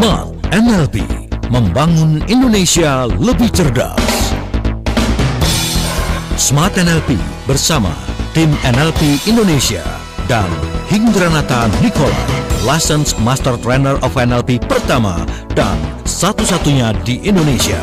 Smart NLP membangun Indonesia lebih cerdas. Smart NLP bersama tim NLP Indonesia dan Hindranata Nikola, licensed master trainer of NLP pertama dan satu-satunya di Indonesia.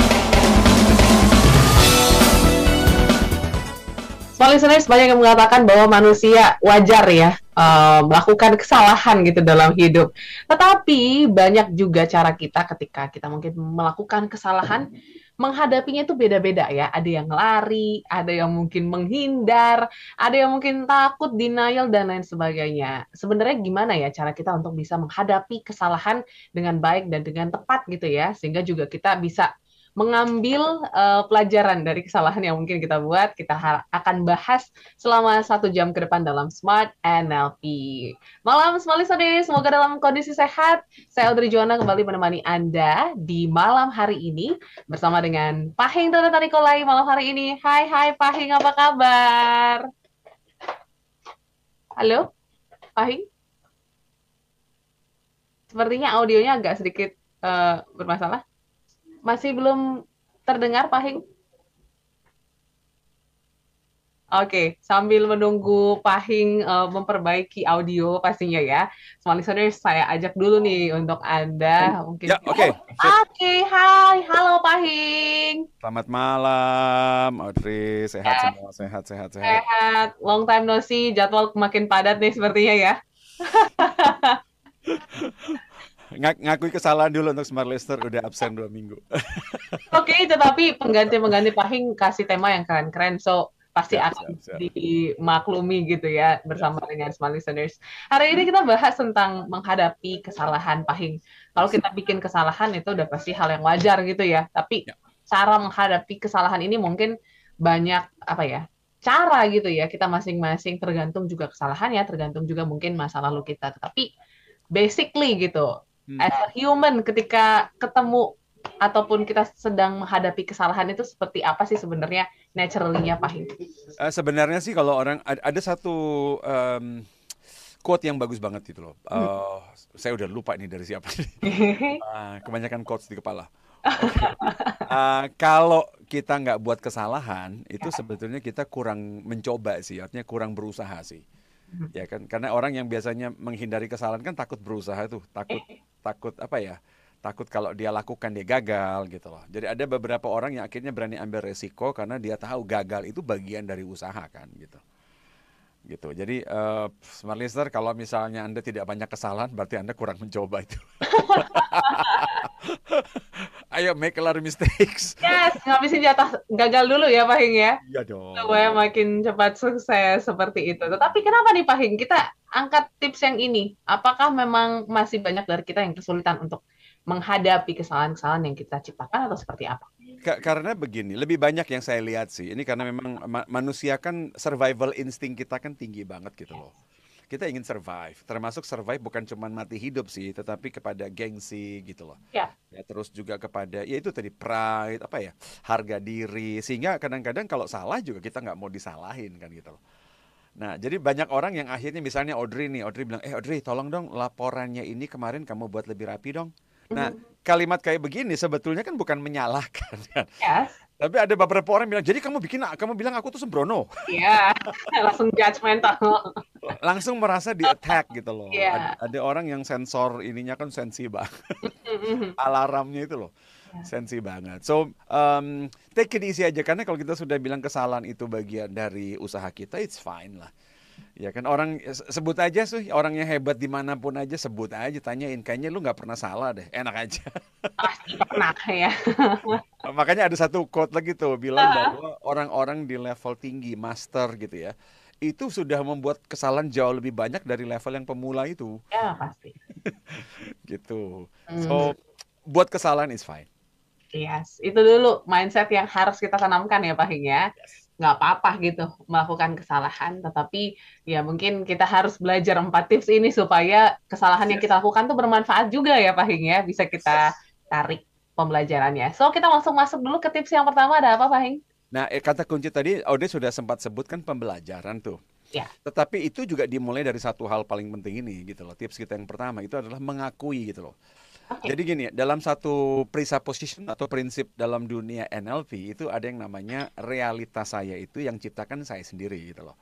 Smart listeners banyak yang mengatakan bahwa manusia wajar ya Eh, melakukan kesalahan gitu dalam hidup. Tetapi banyak juga cara kita ketika kita mungkin melakukan kesalahan menghadapinya itu beda-beda ya. Ada yang lari, ada yang mungkin menghindar, ada yang mungkin takut, denial dan lain sebagainya. Sebenarnya gimana ya cara kita untuk bisa menghadapi kesalahan dengan baik dan dengan tepat gitu ya sehingga juga kita bisa mengambil uh, pelajaran dari kesalahan yang mungkin kita buat. Kita akan bahas selama satu jam ke depan dalam Smart NLP. Malam Smalisade, semoga dalam kondisi sehat. Saya Audrey Juwana kembali menemani Anda di malam hari ini bersama dengan Pahing Donata Nikolai malam hari ini. Hai, hai Pak Heng, apa kabar? Halo, Pak Heng? Sepertinya audionya agak sedikit uh, bermasalah. Masih belum terdengar Pak Hing? Oke, okay, sambil menunggu Pahing uh, eh, memperbaiki audio pastinya ya. Semua listeners saya ajak dulu nih untuk Anda iya, mungkin. Ya, oke. Okay. Oke, okay, hai. Halo Pahing. Selamat malam, Audrey. Sehat eh, semua, sehat, sehat, sehat. Sehat. Long time no see, jadwal makin padat nih sepertinya ya. Ngak ngakui kesalahan dulu untuk Smart listener udah absen dua minggu. Oke, okay, tetapi pengganti-pengganti Pahing kasih tema yang keren-keren, so pasti siap, akan siap, siap. dimaklumi gitu ya bersama siap. dengan smart listeners. Hari ini kita bahas tentang menghadapi kesalahan pahing. Kalau kita bikin kesalahan itu udah pasti hal yang wajar gitu ya. Tapi ya. cara menghadapi kesalahan ini mungkin banyak apa ya? cara gitu ya. Kita masing-masing tergantung juga kesalahannya, tergantung juga mungkin masa lalu kita. Tapi basically gitu hmm. as a human ketika ketemu ataupun kita sedang menghadapi kesalahan itu seperti apa sih sebenarnya naturally-nya Pak Hing? Uh, eh, sebenarnya sih kalau orang ada satu um, quote yang bagus banget itu loh. Uh, hmm. Eh, saya udah lupa ini dari siapa. uh, kebanyakan quotes di kepala. Okay. Uh, kalau kita nggak buat kesalahan itu ya. sebetulnya kita kurang mencoba sih, artinya kurang berusaha sih hmm. ya kan karena orang yang biasanya menghindari kesalahan kan takut berusaha tuh takut takut apa ya takut kalau dia lakukan dia gagal gitu loh. Jadi ada beberapa orang yang akhirnya berani ambil resiko karena dia tahu gagal itu bagian dari usaha kan gitu. Gitu. Jadi uh, smart listener kalau misalnya Anda tidak banyak kesalahan berarti Anda kurang mencoba itu. Ayo make a lot of mistakes. Yes, ngabisin di atas gagal dulu ya pahing ya. Iya dong. Supaya makin cepat sukses seperti itu. Tetapi kenapa nih pahing kita angkat tips yang ini. Apakah memang masih banyak dari kita yang kesulitan untuk menghadapi kesalahan-kesalahan yang kita ciptakan atau seperti apa? karena begini, lebih banyak yang saya lihat sih. Ini karena memang ma manusia kan survival insting kita kan tinggi banget gitu loh. Kita ingin survive, termasuk survive bukan cuma mati hidup sih, tetapi kepada gengsi gitu loh. Ya. ya terus juga kepada, ya itu tadi pride, apa ya, harga diri. Sehingga kadang-kadang kalau salah juga kita nggak mau disalahin kan gitu loh. Nah, jadi banyak orang yang akhirnya misalnya Audrey nih, Audrey bilang, "Eh Audrey, tolong dong laporannya ini kemarin kamu buat lebih rapi dong." Nah, mm-hmm. kalimat kayak begini sebetulnya kan bukan menyalahkan kan. Yes. Iya. Tapi ada beberapa orang bilang, "Jadi kamu bikin kamu bilang aku tuh sembrono." Iya, yeah. langsung judgmental. langsung merasa di attack gitu loh. Yeah. Ada, ada orang yang sensor ininya kan sensi, banget. Mm-hmm. Alarmnya itu loh. Iya. sensi banget. So um, take it easy aja karena kalau kita sudah bilang kesalahan itu bagian dari usaha kita, it's fine lah. Ya kan orang sebut aja sih orangnya hebat dimanapun aja sebut aja tanyain kayaknya lu nggak pernah salah deh enak aja. enak ya. Makanya ada satu quote lagi tuh bilang uh bahwa orang-orang di level tinggi master gitu ya itu sudah membuat kesalahan jauh lebih banyak dari level yang pemula itu. Ya pasti. gitu. So hmm. buat kesalahan is fine. Yes, itu dulu mindset yang harus kita tanamkan ya Pak Hing ya. Yes. Nggak apa-apa gitu melakukan kesalahan, tetapi ya mungkin kita harus belajar empat tips ini supaya kesalahan yes. yang kita lakukan tuh bermanfaat juga ya Pak Hing ya, bisa kita tarik pembelajarannya. So kita langsung masuk dulu ke tips yang pertama ada apa Pak Hing? Nah eh, kata kunci tadi Ode sudah sempat sebutkan pembelajaran tuh. Ya. Tetapi itu juga dimulai dari satu hal paling penting ini gitu loh. Tips kita yang pertama itu adalah mengakui gitu loh jadi gini, dalam satu presupposition atau prinsip dalam dunia NLP itu ada yang namanya realitas saya itu yang ciptakan saya sendiri gitu loh.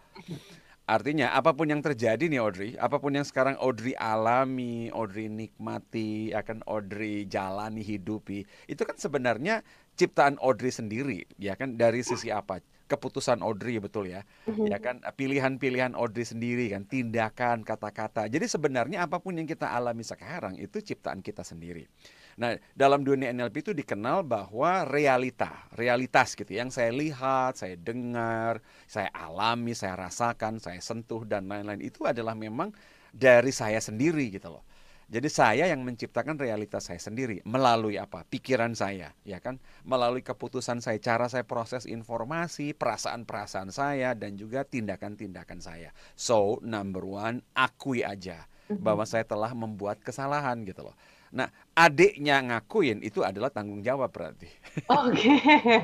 Artinya apapun yang terjadi nih Audrey, apapun yang sekarang Audrey alami, Audrey nikmati, akan Audrey jalani hidupi, itu kan sebenarnya ciptaan Audrey sendiri ya kan dari sisi apa keputusan Audrey ya betul ya mm-hmm. ya kan pilihan-pilihan Audrey sendiri kan tindakan kata-kata jadi sebenarnya apapun yang kita alami sekarang itu ciptaan kita sendiri nah dalam dunia NLP itu dikenal bahwa realita realitas gitu yang saya lihat saya dengar saya alami saya rasakan saya sentuh dan lain-lain itu adalah memang dari saya sendiri gitu loh jadi saya yang menciptakan realitas saya sendiri melalui apa? Pikiran saya, ya kan? Melalui keputusan saya, cara saya proses informasi, perasaan-perasaan saya dan juga tindakan-tindakan saya. So, number one, akui aja mm-hmm. bahwa saya telah membuat kesalahan gitu loh. Nah, adiknya ngakuin itu adalah tanggung jawab berarti. Oke. Okay.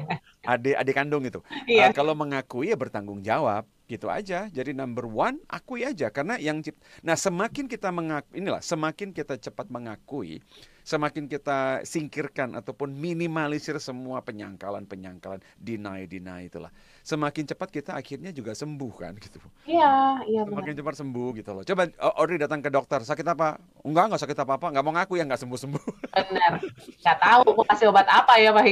adik adik kandung itu. Yeah. Iya. Uh, kalau mengakui ya bertanggung jawab gitu aja jadi number one akui aja karena yang nah semakin kita mengaku inilah semakin kita cepat mengakui semakin kita singkirkan ataupun minimalisir semua penyangkalan penyangkalan deny deny itulah semakin cepat kita akhirnya juga sembuh kan gitu iya iya semakin benar. cepat sembuh gitu loh coba Ori datang ke dokter sakit apa enggak enggak sakit apa apa enggak mau ngaku ya enggak sembuh sembuh benar nggak tahu mau kasih obat apa ya Pak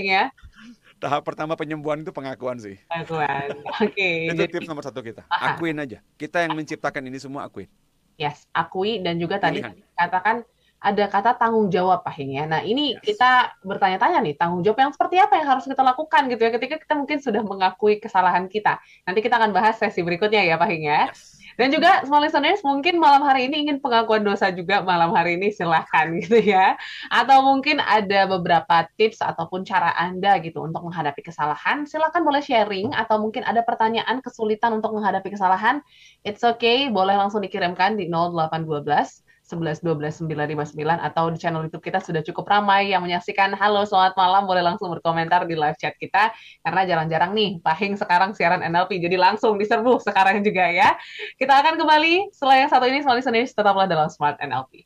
tahap pertama penyembuhan itu pengakuan sih. Pengakuan. Oke. Okay, itu tips nomor satu kita. Aha. Akuin aja. Kita yang menciptakan ini semua akuin. Yes, akui dan juga tadi kan. katakan ada kata tanggung jawab Pak ya. Nah ini yes. kita bertanya-tanya nih tanggung jawab yang seperti apa yang harus kita lakukan gitu ya ketika kita mungkin sudah mengakui kesalahan kita. Nanti kita akan bahas sesi berikutnya ya Pak ya. Yes. Dan juga small listeners mungkin malam hari ini ingin pengakuan dosa juga malam hari ini silahkan gitu ya. Atau mungkin ada beberapa tips ataupun cara Anda gitu untuk menghadapi kesalahan. Silahkan boleh sharing atau mungkin ada pertanyaan kesulitan untuk menghadapi kesalahan. It's okay, boleh langsung dikirimkan di 0812 11 12 959 atau di channel YouTube kita sudah cukup ramai yang menyaksikan. Halo, selamat malam. Boleh langsung berkomentar di live chat kita karena jarang-jarang nih Pahing sekarang siaran NLP. Jadi langsung diserbu sekarang juga ya. Kita akan kembali setelah yang satu ini Smart Listeners tetaplah dalam Smart NLP.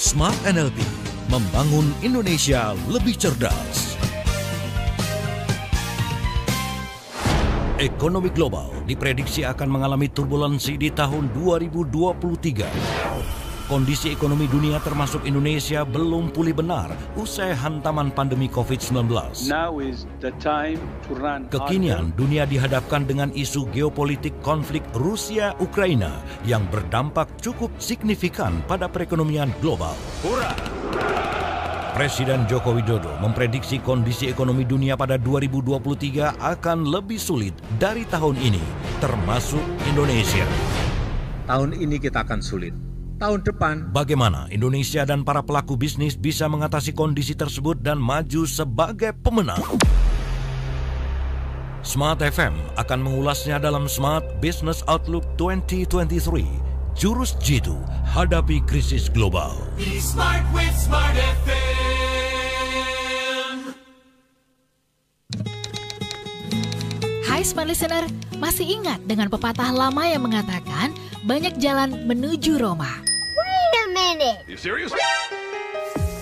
Smart NLP membangun Indonesia lebih cerdas. Ekonomi global diprediksi akan mengalami turbulensi di tahun 2023. Kondisi ekonomi dunia termasuk Indonesia belum pulih benar usai hantaman pandemi COVID-19. Kekinian dunia dihadapkan dengan isu geopolitik konflik Rusia-Ukraina yang berdampak cukup signifikan pada perekonomian global. Hurra! Presiden Joko Widodo memprediksi kondisi ekonomi dunia pada 2023 akan lebih sulit dari tahun ini, termasuk Indonesia. Tahun ini kita akan sulit. Tahun depan, bagaimana Indonesia dan para pelaku bisnis bisa mengatasi kondisi tersebut dan maju sebagai pemenang? Smart FM akan mengulasnya dalam Smart Business Outlook 2023. Jurus Jitu hadapi krisis global. Be smart with Smart FM. Hai smart listener, masih ingat dengan pepatah lama yang mengatakan banyak jalan menuju Roma? Wait a minute. You serious?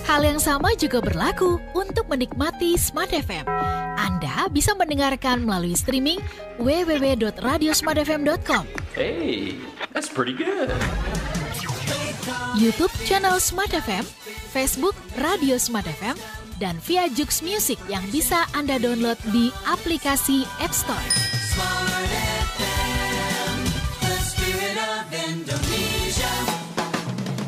Hal yang sama juga berlaku untuk menikmati Smart FM. Anda bisa mendengarkan melalui streaming www.radiosmartfm.com. Hey, that's pretty good. YouTube channel Smart FM, Facebook Radio Smart FM, dan via Jux Music yang bisa Anda download di aplikasi App Store.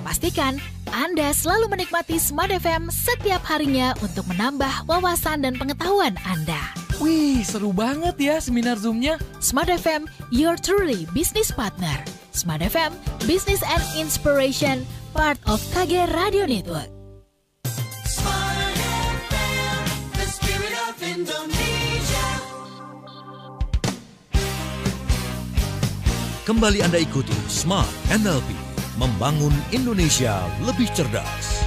Pastikan Anda selalu menikmati Smart FM setiap harinya untuk menambah wawasan dan pengetahuan Anda. Wih, seru banget ya seminar Zoom-nya. Smart FM, your truly business partner. Smart FM, Business and Inspiration, part of KG Radio Network. Kembali Anda ikuti Smart NLP, membangun Indonesia lebih cerdas.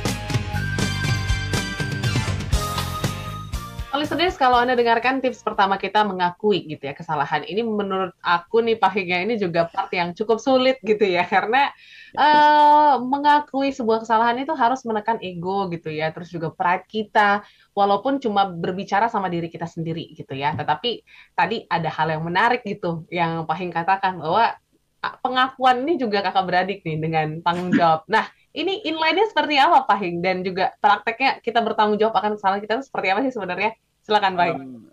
listeners, kalau Anda dengarkan tips pertama kita mengakui gitu ya kesalahan. Ini menurut aku nih Pak ini juga part yang cukup sulit gitu ya. Karena uh, mengakui sebuah kesalahan itu harus menekan ego gitu ya. Terus juga pride kita walaupun cuma berbicara sama diri kita sendiri gitu ya. Tetapi tadi ada hal yang menarik gitu yang pahing katakan bahwa ah, pengakuan ini juga kakak beradik nih dengan tanggung jawab. Nah, ini inline-nya seperti apa Pak Hing? Dan juga prakteknya kita bertanggung jawab akan kesalahan kita itu seperti apa sih sebenarnya? Silakan Pak. Um,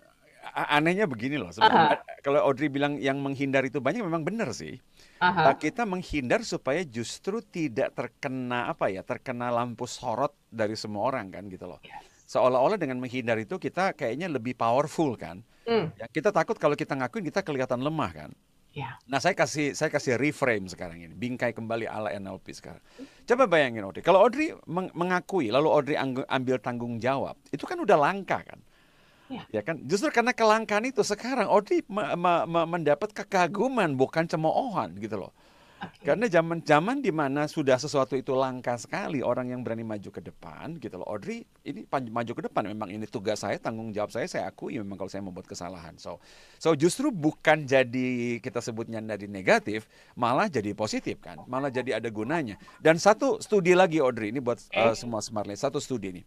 anehnya begini loh. Sebenarnya, uh-huh. Kalau Audrey bilang yang menghindar itu banyak memang benar sih. Uh-huh. Kita menghindar supaya justru tidak terkena apa ya, terkena lampu sorot dari semua orang kan gitu loh. Yes. Seolah-olah dengan menghindar itu kita kayaknya lebih powerful kan. Mm. kita takut kalau kita ngakuin kita kelihatan lemah kan. Yeah. Nah saya kasih saya kasih reframe sekarang ini, bingkai kembali ala NLP sekarang. Coba bayangin Audrey, kalau Audrey mengakui lalu Audrey ambil tanggung jawab, itu kan udah langka kan. Ya. ya kan, justru karena kelangkaan itu sekarang Audrey ma- ma- ma- mendapat kekaguman bukan cemoohan gitu loh. Okay. Karena zaman-zaman di mana sudah sesuatu itu langka sekali orang yang berani maju ke depan gitu loh. Audrey ini maju ke depan memang ini tugas saya, tanggung jawab saya, saya akui memang kalau saya membuat kesalahan. So so justru bukan jadi kita sebutnya dari negatif, malah jadi positif kan. Malah jadi ada gunanya. Dan satu studi lagi Audrey ini buat uh, semua smartly satu studi ini.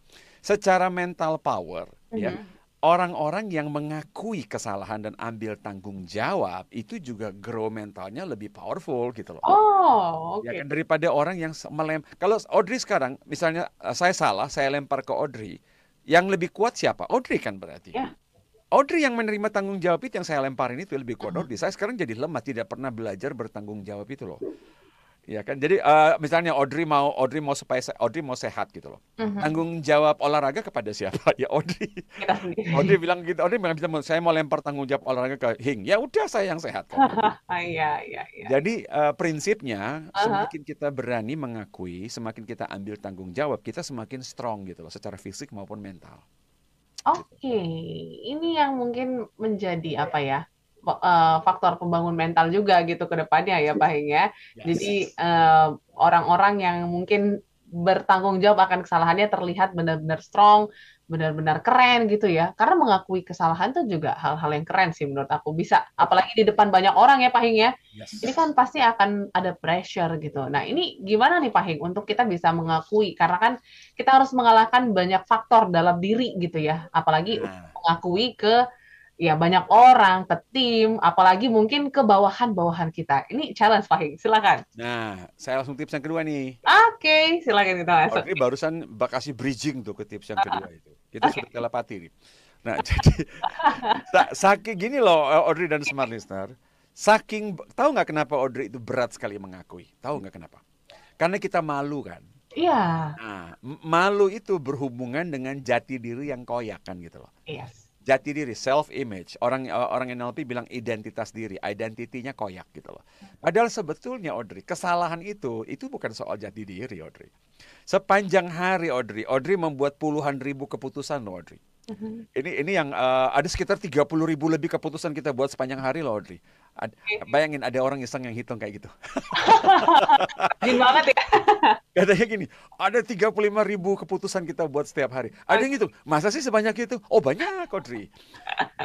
Secara mental power mm -hmm. ya mm-hmm orang-orang yang mengakui kesalahan dan ambil tanggung jawab itu juga grow mentalnya lebih powerful gitu loh. Oh, Okay. Ya kan daripada orang yang melem. Kalau Audrey sekarang misalnya eh, saya salah, saya lempar ke Audrey, yang lebih kuat siapa? Audrey kan berarti. Yeah. Audrey yang menerima tanggung jawab itu yang saya lemparin itu lebih kuat uh -huh. Audrey. Saya sekarang jadi lemah, tidak pernah belajar bertanggung jawab itu loh. Iya kan. Jadi uh, misalnya Audrey mau Audrey mau supaya Audrey mau sehat gitu loh. Uh-huh. Tanggung jawab olahraga kepada siapa? Ya Audrey. Audrey bilang gitu. Audrey bilang saya mau lempar tanggung jawab olahraga ke Hing. Ya udah saya yang sehat. Iya, iya iya Jadi uh, prinsipnya uh-huh. semakin kita berani mengakui, semakin kita ambil tanggung jawab, kita semakin strong gitu loh secara fisik maupun mental. Oke, okay. ini yang mungkin menjadi apa ya? Eh, faktor pembangun mental juga gitu ke depannya ya Pak Hing ya. Yes. Jadi orang eh, orang-orang yang mungkin bertanggung jawab akan kesalahannya terlihat benar-benar strong, benar-benar keren gitu ya. Karena mengakui kesalahan itu juga hal-hal yang keren sih menurut aku bisa. Apalagi di depan banyak orang ya Pak Hing ya. Yes. Ini kan pasti akan ada pressure gitu. Nah ini gimana nih Pak Hing untuk kita bisa mengakui? Karena kan kita harus mengalahkan banyak faktor dalam diri gitu ya. Apalagi yeah. mengakui ke ya banyak orang, ke tim, apalagi mungkin ke bawahan-bawahan kita. Ini challenge Fahim, silakan. Nah, saya langsung tips yang kedua nih. Oke, okay, silakan kita masuk. Oh, ini barusan bakasi bridging tuh ke tips yang kedua itu. Kita okay. sudah telepati nih. Nah, jadi saking gini loh eh, Audrey dan Smart Listener, saking tahu nggak kenapa Audrey itu berat sekali mengakui? Tahu nggak kenapa? Karena kita malu kan. Iya. Nah, malu itu berhubungan dengan jati diri yang koyak kan gitu loh. Yes jati diri, self image. Orang orang NLP bilang identitas diri, identitinya koyak gitu loh. Padahal sebetulnya Audrey, kesalahan itu itu bukan soal jati diri Audrey. Sepanjang hari Audrey, Audrey membuat puluhan ribu keputusan loh Audrey. Mm-hmm. Ini ini yang uh, ada sekitar puluh ribu lebih keputusan kita buat sepanjang hari loh Audrey. Ad, bayangin ada orang iseng yang hitung kayak gitu. Jin banget ya. Katanya gini, ada 35 ribu keputusan kita buat setiap hari. Ada yang gitu, masa sih sebanyak itu? Oh banyak, Kodri.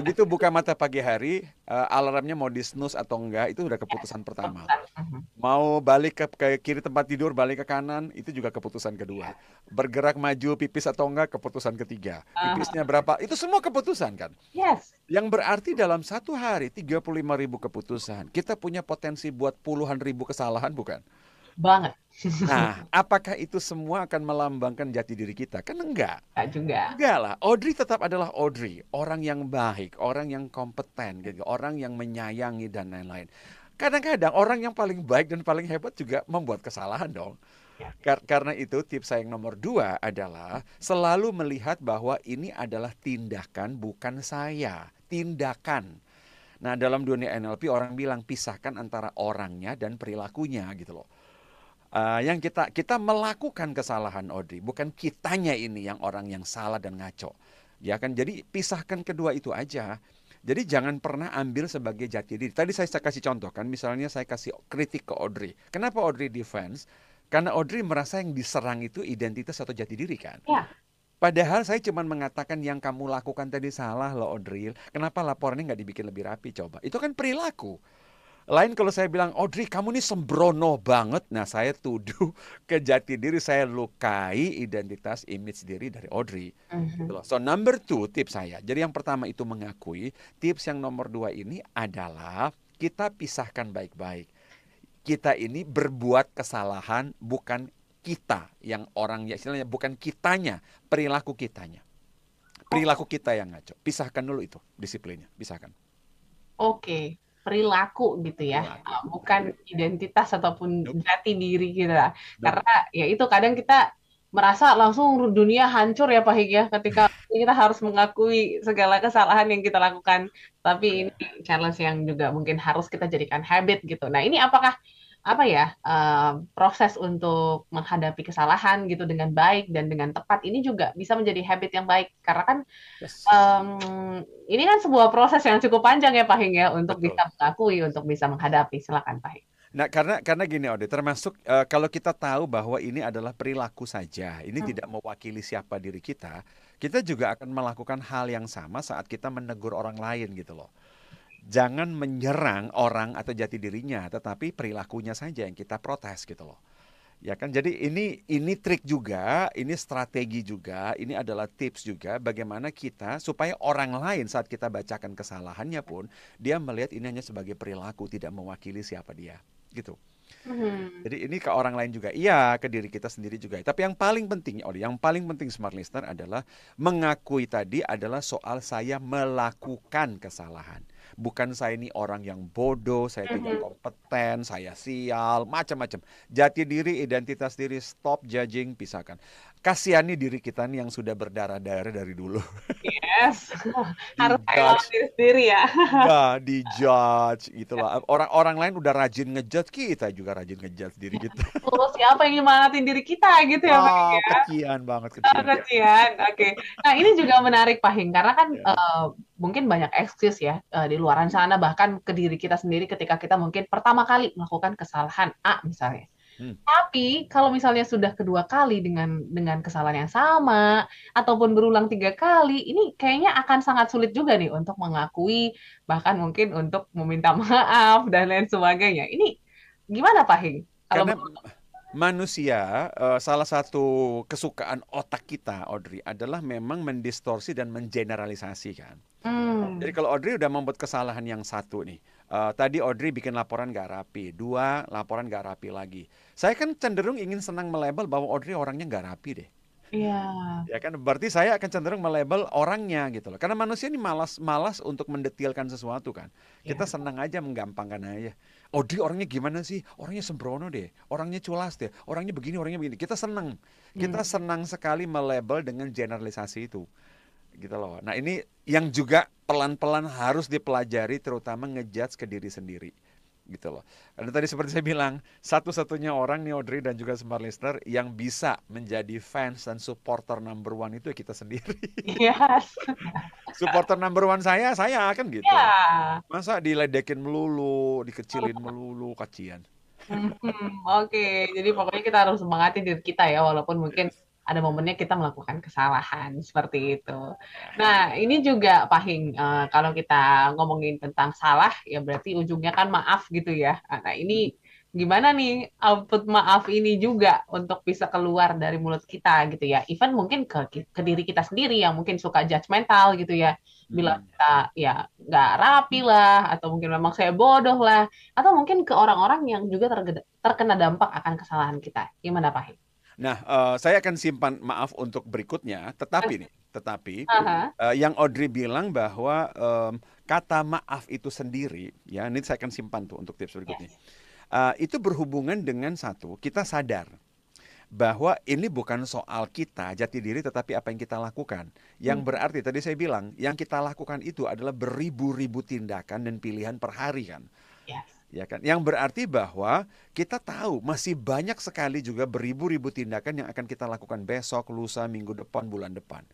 Begitu buka mata pagi hari, uh, alarmnya mau disnus atau enggak, itu udah keputusan pertama. Mhm. Mau balik ke, ke kiri tempat tidur, balik ke kanan, itu juga keputusan kedua. Bergerak maju, pipis atau enggak, keputusan ketiga. Ah. Pipisnya berapa, itu semua keputusan kan? Yes. Yang berarti dalam satu hari 35 ribu keputusan. Kita punya potensi buat puluhan ribu kesalahan bukan? Banget. Nah, apakah itu semua akan melambangkan jati diri kita? Kan enggak. Enggak juga. Enggak lah. Audrey tetap adalah Audrey. Orang yang baik, orang yang kompeten, gitu. orang yang menyayangi dan lain-lain. Kadang-kadang orang yang paling baik dan paling hebat juga membuat kesalahan dong. Kar karena itu tips saya yang nomor dua adalah selalu melihat bahwa ini adalah tindakan bukan saya, tindakan. Nah dalam dunia NLP orang bilang pisahkan antara orangnya dan perilakunya gitu loh. Uh, yang kita kita melakukan kesalahan Audrey bukan kitanya ini yang orang yang salah dan ngaco ya kan jadi pisahkan kedua itu aja jadi jangan pernah ambil sebagai jati diri. Tadi saya kasih contoh kan, misalnya saya kasih kritik ke Audrey. Kenapa Audrey defense? Karena Audrey merasa yang diserang itu identitas atau jati diri kan? Ya. Padahal saya cuma mengatakan yang kamu lakukan tadi salah loh Audrey. Kenapa laporannya nggak dibikin lebih rapi coba? Itu kan perilaku. Lain kalau saya bilang, Audrey kamu ini sembrono banget. Nah saya tuduh ke jati diri, saya lukai identitas image diri dari Audrey. Mhm. Uh gitu -huh. So number two tips saya. Jadi yang pertama itu mengakui. Tips yang nomor dua ini adalah kita pisahkan baik-baik kita ini berbuat kesalahan bukan kita yang orang ya istilahnya bukan kitanya perilaku kitanya perilaku kita yang ngaco pisahkan dulu itu disiplinnya pisahkan oke perilaku gitu ya perilaku. Ah, bukan identitas ataupun jati diri kita karena ya itu kadang kita merasa langsung dunia hancur ya Pak Hik ya ketika kita harus mengakui segala kesalahan yang kita lakukan. Tapi iya. ini challenge yang juga mungkin harus kita jadikan habit gitu. Nah ini apakah apa ya uh, proses untuk menghadapi kesalahan gitu dengan baik dan dengan tepat ini juga bisa menjadi habit yang baik karena kan yes. um, ini kan sebuah proses yang cukup panjang ya Pak Hing ya untuk Betul. bisa mengakui untuk bisa menghadapi silakan Pak Hing. Nah, karena karena gini Ode, termasuk uh, kalau kita tahu bahwa ini adalah perilaku saja, ini hmm. tidak mewakili siapa diri kita, kita juga akan melakukan hal yang sama saat kita menegur orang lain gitu loh. Jangan menyerang orang atau jati dirinya, tetapi perilakunya saja yang kita protes gitu loh. Ya kan, jadi ini ini trik juga, ini strategi juga, ini adalah tips juga bagaimana kita supaya orang lain saat kita bacakan kesalahannya pun dia melihat ini hanya sebagai perilaku, tidak mewakili siapa dia, gitu. Hmm. Jadi ini ke orang lain juga iya, ke diri kita sendiri juga. Tapi yang paling penting, Oli, yang paling penting smart listener adalah mengakui tadi adalah soal saya melakukan kesalahan. Bukan saya ini orang yang bodoh, saya hmm. tidak kompeten, saya sial, macam-macam. Jati diri, identitas diri, stop judging, pisahkan kasihani diri kita nih yang sudah berdarah-darah dari dulu. Yes. Harus rela diri sendiri ya. Nah, di judge gitulah. Ya. Orang-orang lain udah rajin ngejudge kita juga rajin ngejudge diri kita. Terus siapa yang nyemangatin diri kita gitu ya, oh, Pak? Ya. banget kecian. Oh, Oke. Okay. Nah, ini juga menarik Pak Hing karena kan yeah. Ya. uh, mungkin banyak eksis ya eh, di luaran sana bahkan ke diri kita sendiri ketika kita mungkin pertama kali melakukan kesalahan A misalnya Hmm. Tapi kalau misalnya sudah kedua kali dengan dengan kesalahan yang sama ataupun berulang tiga kali, ini kayaknya akan sangat sulit juga nih untuk mengakui bahkan mungkin untuk meminta maaf dan lain sebagainya. Ini gimana Pak Hing? Kalau Karena manusia eh, salah satu kesukaan otak kita Audrey adalah memang mendistorsi dan mengeneralisasi kan. Hmm. Jadi kalau Audrey udah membuat kesalahan yang satu nih, uh, tadi Audrey bikin laporan gak rapi, dua laporan gak rapi lagi. Saya kan cenderung ingin senang melebel bahwa Audrey orangnya nggak rapi deh. Iya. Ya kan berarti saya akan cenderung melebel orangnya gitu loh. Karena manusia ini malas malas untuk mendetilkan sesuatu kan. Kita Kita senang aja menggampangkan aja. Audrey orangnya gimana sih? Orangnya sembrono deh. Orangnya culas deh. Orangnya begini, orangnya begini. Kita senang. Iya. Kita yeah. senang sekali melebel dengan generalisasi itu. Gitu loh. Nah, ini yang juga pelan-pelan harus dipelajari terutama ngejudge ke diri sendiri gitu loh. Dan tadi seperti saya bilang, satu-satunya orang nih Audrey dan juga smart listener yang bisa menjadi fans dan supporter number one itu ya kita sendiri. Yes. supporter number one saya, saya kan gitu. Yeah. Masa diledekin melulu, dikecilin melulu, kacian. Oke, okay. jadi pokoknya kita harus semangatin diri kita ya, walaupun mungkin yes ada momennya kita melakukan kesalahan seperti itu. Nah, ini juga pahing uh, eh, kalau kita ngomongin tentang salah, ya berarti ujungnya kan maaf gitu ya. Ah, nah, ini gimana nih output maaf ini juga untuk bisa keluar dari mulut kita gitu ya. Even mungkin ke, ke diri kita sendiri yang mungkin suka judgmental gitu ya. Bila hmm. kita ya nggak rapi lah atau mungkin memang saya bodoh lah atau mungkin ke orang-orang yang juga terkena dampak akan kesalahan kita. Gimana pahing? Nah, uh, saya akan simpan maaf untuk berikutnya, tetapi nih, tetapi uh, yang Audrey bilang bahwa um, kata maaf itu sendiri, ya, ini saya akan simpan tuh untuk tips berikutnya. Uh, itu berhubungan dengan satu, kita sadar bahwa ini bukan soal kita jati diri tetapi apa yang kita lakukan. Yang hmm. berarti tadi saya bilang, yang kita lakukan itu adalah beribu-ribu tindakan dan pilihan per hari kan. Yes ya kan? Yang berarti bahwa kita tahu masih banyak sekali juga beribu-ribu tindakan yang akan kita lakukan besok, lusa, minggu depan, bulan depan.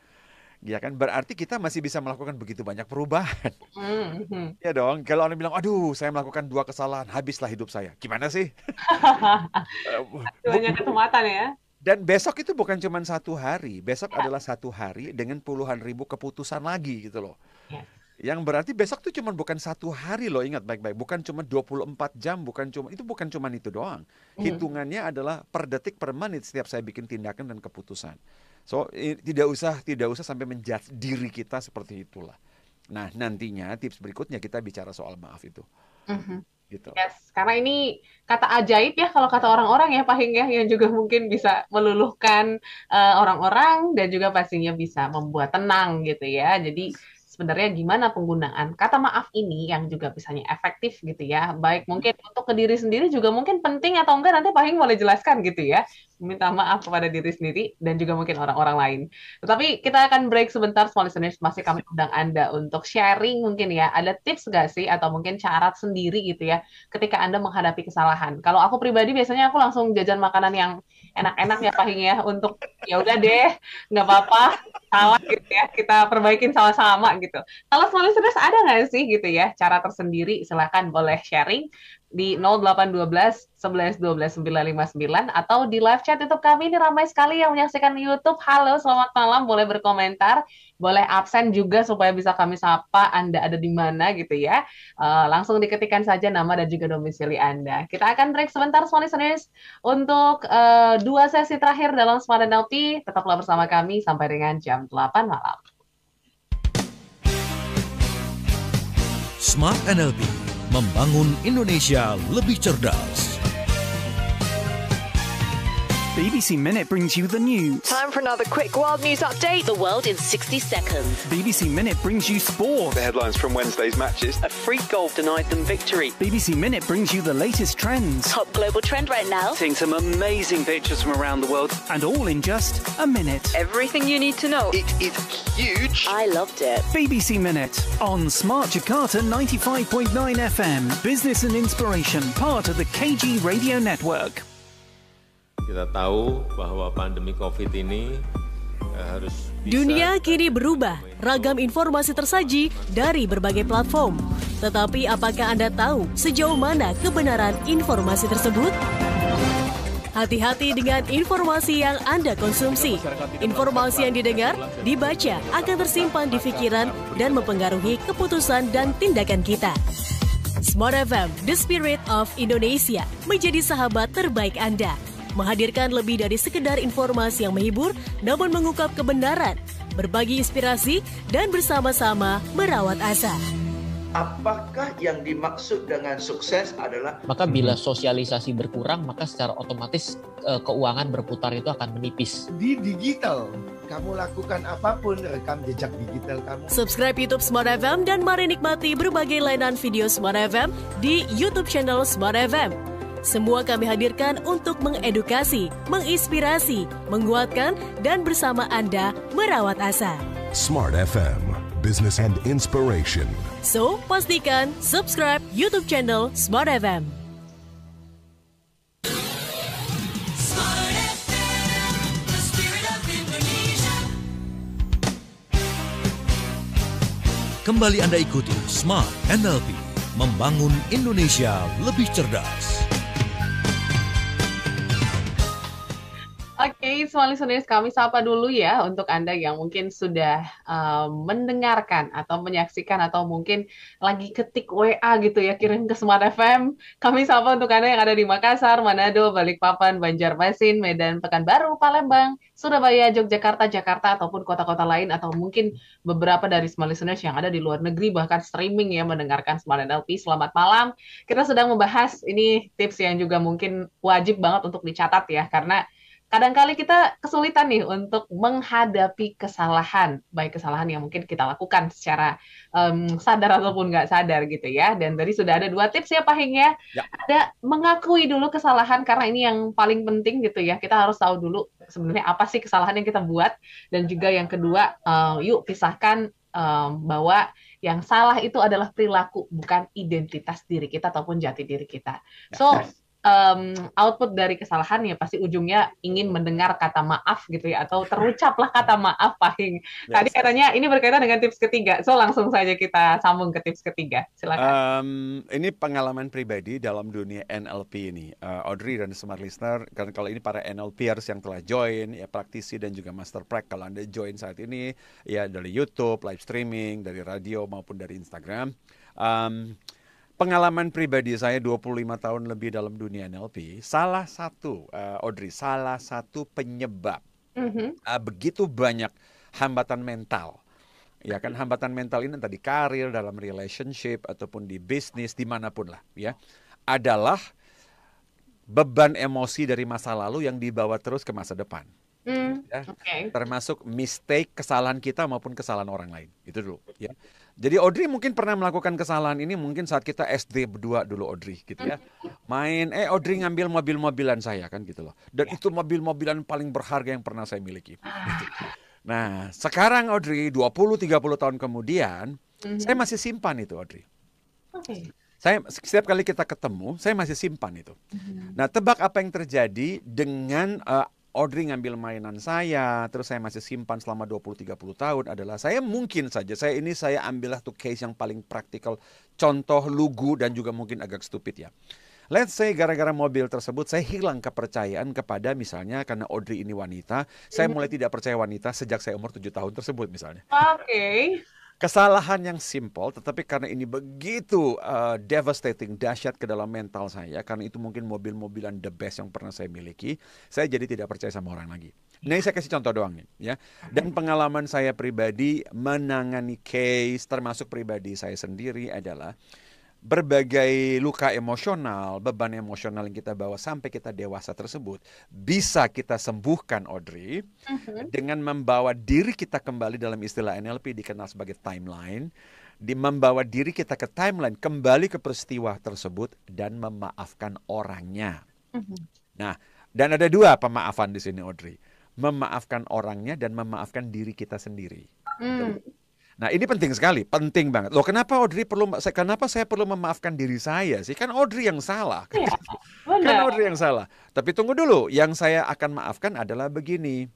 Ya kan berarti kita masih bisa melakukan begitu banyak perubahan. Ya dong. Kalau orang bilang, "Aduh, saya melakukan dua kesalahan, habislah hidup saya." Gimana sih? banyak kesempatan ya. Dan besok itu bukan cuma satu hari, besok ya. adalah satu hari dengan puluhan ribu keputusan lagi gitu loh. Ya. Yang berarti besok tuh cuma bukan satu hari loh, ingat baik-baik. Bukan cuma 24 jam, bukan cuma itu bukan cuma itu doang. Hmm. Hitungannya adalah per detik per menit setiap saya bikin tindakan dan keputusan. So, tidak usah tidak usah sampai menjudge diri kita seperti itulah. Nah, nantinya tips berikutnya kita bicara soal maaf itu. hmm Gitu. Yes, karena ini kata ajaib ya kalau kata orang-orang ya pahing ya yang juga mungkin bisa meluluhkan orang eh, orang-orang dan juga pastinya bisa membuat tenang gitu ya. Jadi sebenarnya gimana penggunaan kata maaf ini yang juga misalnya efektif gitu ya. Baik hmm. mungkin untuk ke diri sendiri juga mungkin penting atau enggak nanti paling boleh jelaskan gitu ya. Minta maaf kepada diri sendiri dan juga mungkin orang-orang lain. Tetapi kita akan break sebentar small listeners masih kami undang Anda untuk sharing mungkin ya. Ada tips gak sih atau mungkin cara sendiri gitu ya ketika Anda menghadapi kesalahan. Kalau aku pribadi biasanya aku langsung jajan makanan yang enak-enak ya Pak ya untuk ya udah deh nggak apa-apa salah gitu ya kita perbaikin sama-sama gitu. Kalau semuanya sudah ada nggak sih gitu ya cara tersendiri silahkan boleh sharing di 0812 11 12 959 atau di live chat YouTube kami ini ramai sekali yang menyaksikan YouTube. Halo, selamat malam. Boleh berkomentar, boleh absen juga supaya bisa kami sapa Anda ada di mana gitu ya. Uh, langsung diketikkan saja nama dan juga domisili Anda. Kita akan break sebentar listeners untuk uh, dua sesi terakhir dalam Smart NLP. Tetaplah bersama kami sampai dengan jam 8 malam. Smart NLP membangun Indonesia lebih cerdas. BBC Minute brings you the news. Time for another quick world news update. The world in 60 seconds. BBC Minute brings you sport. The headlines from Wednesday's matches. A free goal denied them victory. BBC Minute brings you the latest trends. Top global trend right now. Seeing some amazing pictures from around the world. And all in just a minute. Everything you need to know. It is huge. I loved it. BBC Minute on Smart Jakarta 95.9 FM. Business and inspiration. Part of the KG Radio Network. kita tahu bahwa pandemi COVID ini eh, harus bisa Dunia kini berubah, ragam informasi tersaji dari berbagai platform. Tetapi apakah Anda tahu sejauh mana kebenaran informasi tersebut? Hati-hati dengan informasi yang Anda konsumsi. Informasi yang didengar, dibaca akan tersimpan di pikiran dan mempengaruhi keputusan dan tindakan kita. Smart FM, the spirit of Indonesia, menjadi sahabat terbaik Anda menghadirkan lebih dari sekedar informasi yang menghibur, namun mengungkap kebenaran, berbagi inspirasi, dan bersama-sama merawat asa. Apakah yang dimaksud dengan sukses adalah maka bila sosialisasi berkurang maka secara otomatis eh, keuangan berputar itu akan menipis. Di digital kamu lakukan apapun rekam jejak digital kamu. Subscribe YouTube Smart FM dan mari nikmati berbagai layanan video Smart FM di YouTube channel Smart FM. Semua kami hadirkan untuk mengedukasi, menginspirasi, menguatkan, dan bersama Anda merawat asa. Smart FM, Business and Inspiration. So, pastikan subscribe YouTube channel Smart FM. Kembali Anda ikuti Smart NLP, membangun Indonesia lebih cerdas. semua listeners kami sapa dulu ya untuk Anda yang mungkin sudah uh, mendengarkan atau menyaksikan atau mungkin lagi ketik WA gitu ya kirim ke Smart FM. Kami sapa untuk Anda yang ada di Makassar, Manado, Balikpapan, Banjarmasin, Medan, Pekanbaru, Palembang, Surabaya, Yogyakarta, Jakarta ataupun kota-kota lain atau mungkin beberapa dari small listeners yang ada di luar negeri bahkan streaming ya mendengarkan Smart NLP. Selamat malam. Kita sedang membahas ini tips yang juga mungkin wajib banget untuk dicatat ya karena kadang-kali kita kesulitan nih untuk menghadapi kesalahan, baik kesalahan yang mungkin kita lakukan secara um, sadar ataupun nggak sadar gitu ya. Dan tadi sudah ada dua tips ya Pak Hing ya. ya. Ada mengakui dulu kesalahan karena ini yang paling penting gitu ya. Kita harus tahu dulu sebenarnya apa sih kesalahan yang kita buat dan juga yang kedua uh, yuk pisahkan um, bahwa yang salah itu adalah perilaku bukan identitas diri kita ataupun jati diri kita. Ya. So ya um, output dari kesalahan ya pasti ujungnya ingin mendengar kata maaf gitu ya atau terucaplah kata maaf paling. Yes. Tadi katanya ini berkaitan dengan tips ketiga, so langsung saja kita sambung ke tips ketiga. Silakan. Um, ini pengalaman pribadi dalam dunia NLP ini, uh, Audrey dan smart listener. Karena kalau ini para NLPers yang telah join, ya praktisi dan juga master prac kalau anda join saat ini ya dari YouTube, live streaming, dari radio maupun dari Instagram. Um, pengalaman pribadi saya 25 tahun lebih dalam dunia NLP, salah satu uh, Audrey, salah satu penyebab mm -hmm. uh, begitu banyak hambatan mental. Ya kan hambatan mental ini tadi karir dalam relationship ataupun di bisnis dimanapun lah ya adalah beban emosi dari masa lalu yang dibawa terus ke masa depan. Mm, ya, okay. Termasuk mistake kesalahan kita maupun kesalahan orang lain itu dulu ya. Jadi Audrey mungkin pernah melakukan kesalahan ini mungkin saat kita SD berdua dulu Audrey gitu ya. Main eh Audrey ngambil mobil-mobilan saya kan gitu loh. Dan ya. itu mobil-mobilan paling berharga yang pernah saya miliki. Gitu. Nah, sekarang Audrey 20 30 tahun kemudian mm-hmm. saya masih simpan itu Audrey. Okay. Saya setiap kali kita ketemu, saya masih simpan itu. Mm-hmm. Nah, tebak apa yang terjadi dengan uh, Audrey ngambil mainan saya, terus saya masih simpan selama 20-30 tahun adalah saya mungkin saja, saya ini saya ambillah tuh case yang paling praktikal, contoh lugu dan juga mungkin agak stupid ya. Let's say gara-gara mobil tersebut saya hilang kepercayaan kepada misalnya karena Audrey ini wanita, saya iya. mulai tidak percaya wanita sejak saya umur 7 tahun tersebut misalnya. Oke. Okay. Kesalahan yang simpel, tetapi karena ini begitu uh, devastating, dahsyat ke dalam mental saya, karena itu mungkin mobil-mobilan the best yang pernah saya miliki, saya jadi tidak percaya sama orang lagi. Nah, saya kasih contoh doang nih, ya. Dan hmm. pengalaman saya pribadi menangani case termasuk pribadi saya sendiri adalah berbagai luka emosional, beban emosional yang kita bawa sampai kita dewasa tersebut bisa kita sembuhkan Audrey uh-huh. dengan membawa diri kita kembali dalam istilah NLP dikenal sebagai timeline, di membawa diri kita ke timeline kembali ke peristiwa tersebut dan memaafkan orangnya. Uh-huh. Nah, dan ada dua pemaafan di sini Audrey, memaafkan orangnya dan memaafkan diri kita sendiri. -huh. Hmm. Nah ini penting sekali, penting banget. Loh kenapa Audrey perlu, kenapa saya perlu memaafkan diri saya sih? Kan Audrey yang salah. Kan, ya, kan Audrey yang salah. Tapi tunggu dulu, yang saya akan maafkan adalah begini.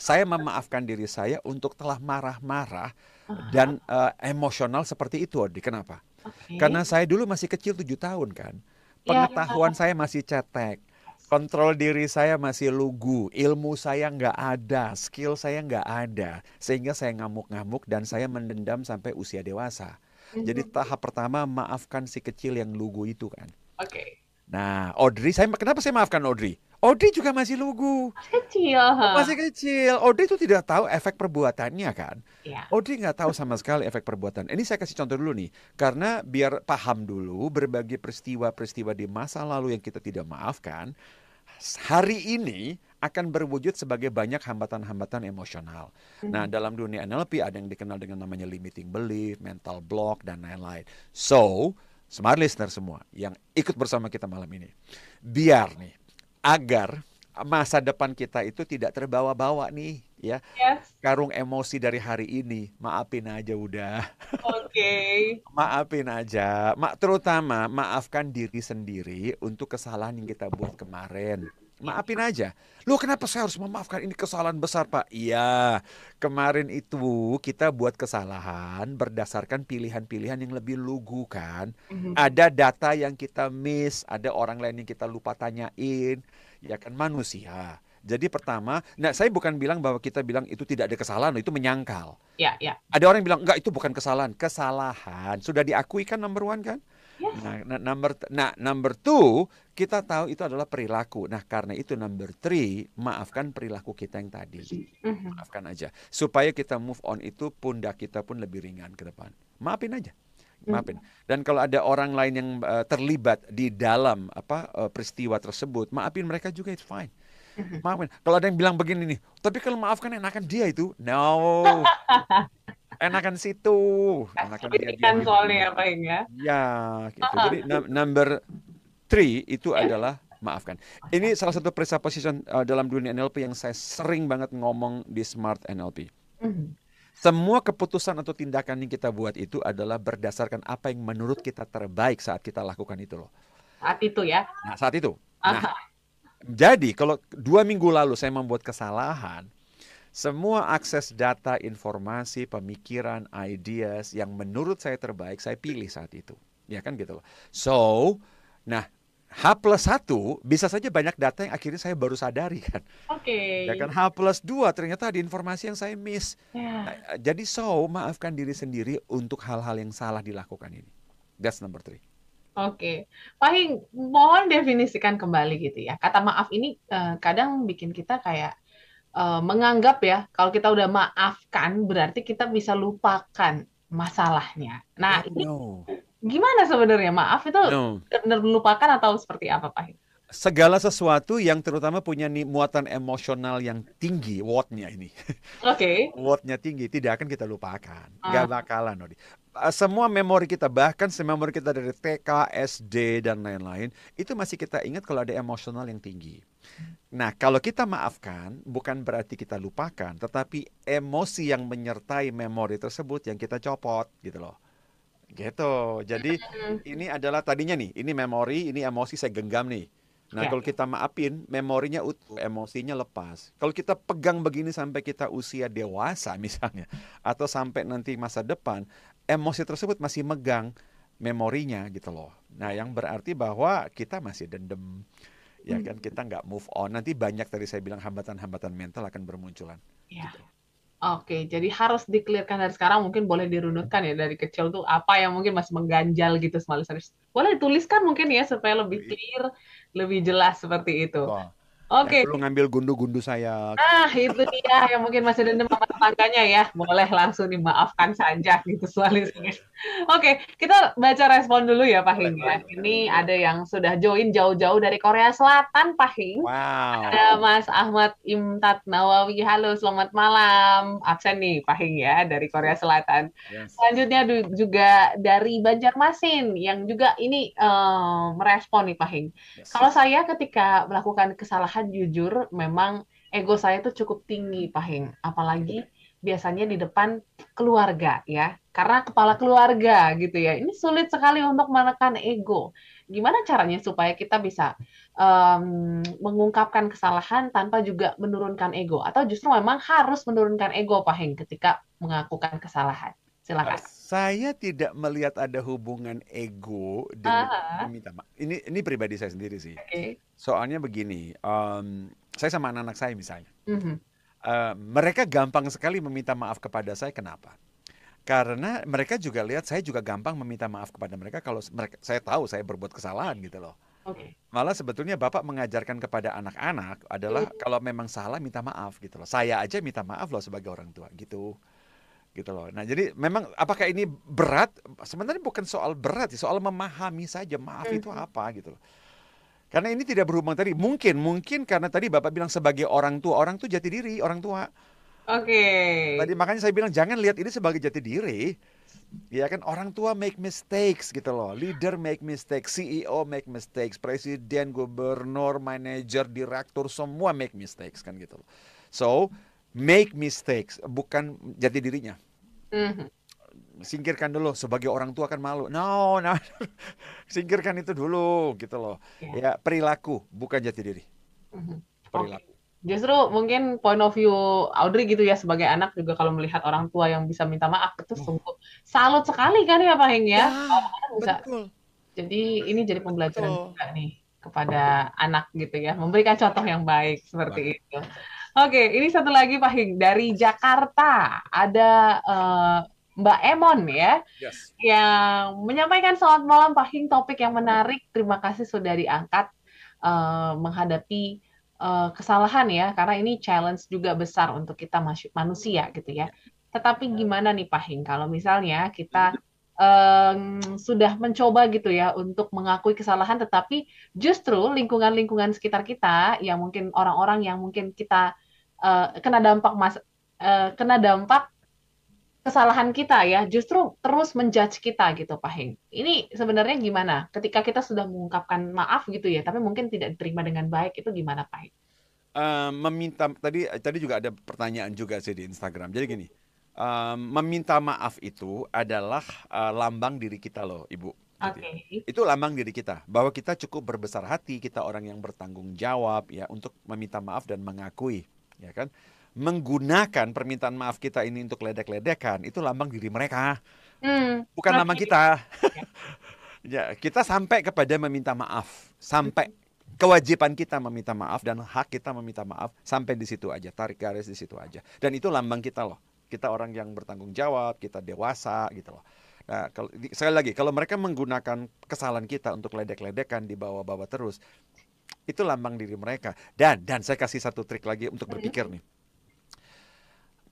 Saya memaafkan diri saya untuk telah marah-marah ah. dan uh, emosional seperti itu Audrey. Kenapa? Okay. Karena saya dulu masih kecil 7 tahun kan. Iya, Pengetahuan ya. saya masih cetek kontrol diri saya masih lugu, ilmu saya nggak ada, skill saya nggak ada, sehingga saya ngamuk-ngamuk dan saya mendendam sampai usia dewasa. Mhm. Jadi tahap pertama maafkan si kecil yang lugu itu kan. Oke. Okay. Nah, Audrey, saya kenapa saya maafkan Audrey? Odi juga masih lugu. Masih kecil. Huh? Oh, masih kecil. Odi itu tidak tahu efek perbuatannya kan. Yeah. Odi nggak tahu sama sekali efek perbuatan. Ini saya kasih contoh dulu nih, karena biar paham dulu berbagai peristiwa-peristiwa di masa lalu yang kita tidak maafkan, hari ini akan berwujud sebagai banyak hambatan-hambatan emosional. Hmm. Nah, dalam dunia NLP ada yang dikenal dengan namanya limiting belief, mental block, dan lain-lain. So, smart listener semua yang ikut bersama kita malam ini. Biar nih, agar masa depan kita itu tidak terbawa-bawa nih ya yes. karung emosi dari hari ini maafin aja udah oke okay. maafin aja mak terutama maafkan diri sendiri untuk kesalahan yang kita buat kemarin Maafin aja. Lu kenapa saya harus memaafkan ini kesalahan besar pak? Iya, kemarin itu kita buat kesalahan berdasarkan pilihan-pilihan yang lebih lugu kan. Mm -hmm. Ada data yang kita miss, ada orang lain yang kita lupa tanyain. Ya kan manusia. Jadi pertama, nah saya bukan bilang bahwa kita bilang itu tidak ada kesalahan, itu menyangkal. Ya, ya. Ada orang yang bilang enggak itu bukan kesalahan, kesalahan sudah diakui kan number one kan. Ya. Nah, nah number nah number two kita tahu itu adalah perilaku. Nah, karena itu number three, maafkan perilaku kita yang tadi. Mm-hmm. Maafkan aja. Supaya kita move on itu pundak kita pun lebih ringan ke depan. Maafin aja. Mm-hmm. Maafin. Dan kalau ada orang lain yang eh, terlibat di dalam apa eh, peristiwa tersebut, maafin mereka juga it's fine. Mm-hmm. Maafin. Kalau ada yang bilang begini nih, tapi kalau maafkan enakan dia itu. No. enakan situ. Enakan dia, dia, dia, ya, ya. Ya, gitu. Jadi number Three itu ya. adalah maafkan. Ini salah satu presupposition uh, eh, dalam dunia NLP yang saya sering banget ngomong di Smart NLP. Mhm. Semua keputusan atau tindakan yang kita buat itu adalah berdasarkan apa yang menurut kita terbaik saat kita lakukan itu loh. Saat itu ya. Nah, saat itu. Nah, jadi kalau dua minggu lalu saya membuat kesalahan, semua akses data, informasi, pemikiran, ideas yang menurut saya terbaik saya pilih saat itu. Ya kan gitu loh. So, nah H plus 1 bisa saja banyak data yang akhirnya saya baru sadari kan. Oke. Okay. Ya kan H plus 2 ternyata ada informasi yang saya miss. Yeah. Ya. Nah, jadi so maafkan diri sendiri untuk hal-hal yang salah dilakukan ini. That's number three. Oke, okay. paling mohon definisikan kembali gitu ya. Kata maaf ini uh, kadang bikin kita kayak uh, menganggap ya kalau kita udah maafkan berarti kita bisa lupakan masalahnya. Nah, oh, ini no gimana sebenarnya? Maaf itu no. benar melupakan atau seperti apa Pak? Segala sesuatu yang terutama punya nih, muatan emosional yang tinggi, wattnya ini. Oke. Okay. wattnya tinggi, tidak akan kita lupakan. Uh. Ah. Gak bakalan, Nodi. Eh, semua memori kita, bahkan memori kita dari TK, SD, dan lain-lain, itu masih kita ingat kalau ada emosional yang tinggi. Nah, kalau kita maafkan, bukan berarti kita lupakan, tetapi emosi yang menyertai memori tersebut yang kita copot, gitu loh. Gitu. Jadi ini adalah tadinya nih, ini memori, ini emosi saya genggam nih. Nah, ya. kalau kita maafin, memorinya utuh, emosinya lepas. Kalau kita pegang begini sampai kita usia dewasa misalnya atau sampai nanti masa depan, emosi tersebut masih megang memorinya gitu loh. Nah, yang berarti bahwa kita masih dendam. Ya kan mm. kita nggak move on. Nanti banyak tadi saya bilang hambatan-hambatan mental akan bermunculan. Ya. Gitu. Oke, jadi harus dikelirkan dari sekarang mungkin boleh dirunutkan ya dari kecil tuh apa yang mungkin masih mengganjal gitu semalam serius. Boleh dituliskan mungkin ya supaya lebih iya. clear, lebih jelas seperti itu. Oh. Oke. Okay. Perlu ngambil gundu-gundu saya. Ah, itu dia yang mungkin masih dendam sama tetangganya ya. Boleh langsung dimaafkan saja gitu soalnya. Oke, kita baca respon dulu ya Pak Hing. Ya. Ini ada yang sudah join jauh-jauh dari Korea Selatan Pak Hing. Wow. Ada Mas Ahmad Imtad Nawawi. Halo, selamat malam. Absen nih Pak Hing ya dari Korea Selatan. Yes. Selanjutnya juga dari Banjarmasin yang juga ini uh, merespon nih Pak Hing. Yes. Kalau saya ketika melakukan kesalahan jujur memang ego saya itu cukup tinggi Pak Hing, apalagi yes biasanya di depan keluarga ya karena kepala keluarga gitu ya ini sulit sekali untuk menekan ego gimana caranya supaya kita bisa um, mengungkapkan kesalahan tanpa juga menurunkan ego atau justru memang harus menurunkan ego Pak Heng ketika mengakukan kesalahan silakan nah, saya tidak melihat ada hubungan ego dengan maaf ini ini pribadi saya sendiri sih okay. soalnya begini um, saya sama anak-anak saya misalnya mm-hmm uh, mereka gampang sekali meminta maaf kepada saya. Kenapa? Karena mereka juga lihat saya juga gampang meminta maaf kepada mereka kalau mereka saya tahu saya berbuat kesalahan gitu loh. Okay. Malah sebetulnya Bapak mengajarkan kepada anak-anak adalah iya. kalau memang salah minta maaf gitu loh. Saya aja minta maaf loh sebagai orang tua gitu. Gitu loh. Nah, jadi memang apakah ini berat? Sebenarnya bukan soal berat soal memahami saja maaf hmm. itu apa gitu loh. Karena ini tidak berhubung tadi. Mungkin, mungkin karena tadi Bapak bilang sebagai orang tua, orang tua jati diri, orang tua. Oke. Okay. Tadi makanya saya bilang jangan lihat ini sebagai jati diri. Ya kan orang tua make mistakes gitu loh. Leader make mistakes, CEO make mistakes, presiden, gubernur, manager, direktur semua make mistakes kan gitu loh. So, make mistakes bukan jati dirinya. Mm -hmm singkirkan dulu sebagai orang tua kan malu. No, no. singkirkan itu dulu gitu loh. Ya, ya perilaku bukan jati diri. Mhm. Perilaku. Okay. Justru mungkin point of view Audrey gitu ya sebagai anak juga kalau melihat orang tua yang bisa minta maaf itu oh. sungguh salut sekali kan ya Pak Heng ya. ya Jadi ini jadi pembelajaran betul. juga nih kepada anak gitu ya, memberikan contoh yang baik seperti baik. itu. Oke, ini satu lagi Pak Heng dari Jakarta. Ada uh, Mbak Emon ya, yes. yang menyampaikan selamat malam Pak topik yang menarik. Terima kasih sudah diangkat uh, menghadapi uh, kesalahan ya, karena ini challenge juga besar untuk kita manusia gitu ya. Tetapi iya. gimana nih Pak kalau misalnya kita um, sudah mencoba gitu ya untuk mengakui kesalahan, tetapi justru lingkungan-lingkungan sekitar kita yang mungkin orang-orang yang mungkin kita uh, kena dampak mas uh, kena dampak kesalahan kita ya justru terus menjudge kita gitu Pak Heng. Ini sebenarnya gimana? Ketika kita sudah mengungkapkan maaf gitu ya, tapi mungkin tidak diterima dengan baik itu gimana Pak Heng? Uh, meminta tadi tadi juga ada pertanyaan juga sih di Instagram. Jadi gini, uh, meminta maaf itu adalah uh, lambang diri kita loh, Ibu. Gitu ya. Okay. Itu lambang diri kita bahwa kita cukup berbesar hati, kita orang yang bertanggung jawab ya untuk meminta maaf dan mengakui, ya kan? menggunakan permintaan maaf kita ini untuk ledek-ledekan itu lambang diri mereka hmm, bukan lambang kita ya kita sampai kepada meminta maaf sampai hmm. kewajiban kita meminta maaf dan hak kita meminta maaf sampai di situ aja tarik garis di situ aja dan itu lambang kita loh kita orang yang bertanggung jawab kita dewasa gitu loh Nah, kalau, sekali lagi, kalau mereka menggunakan kesalahan kita untuk ledek-ledekan di bawah-bawah terus, itu lambang diri mereka. Dan dan saya kasih satu trik lagi untuk hmm. berpikir nih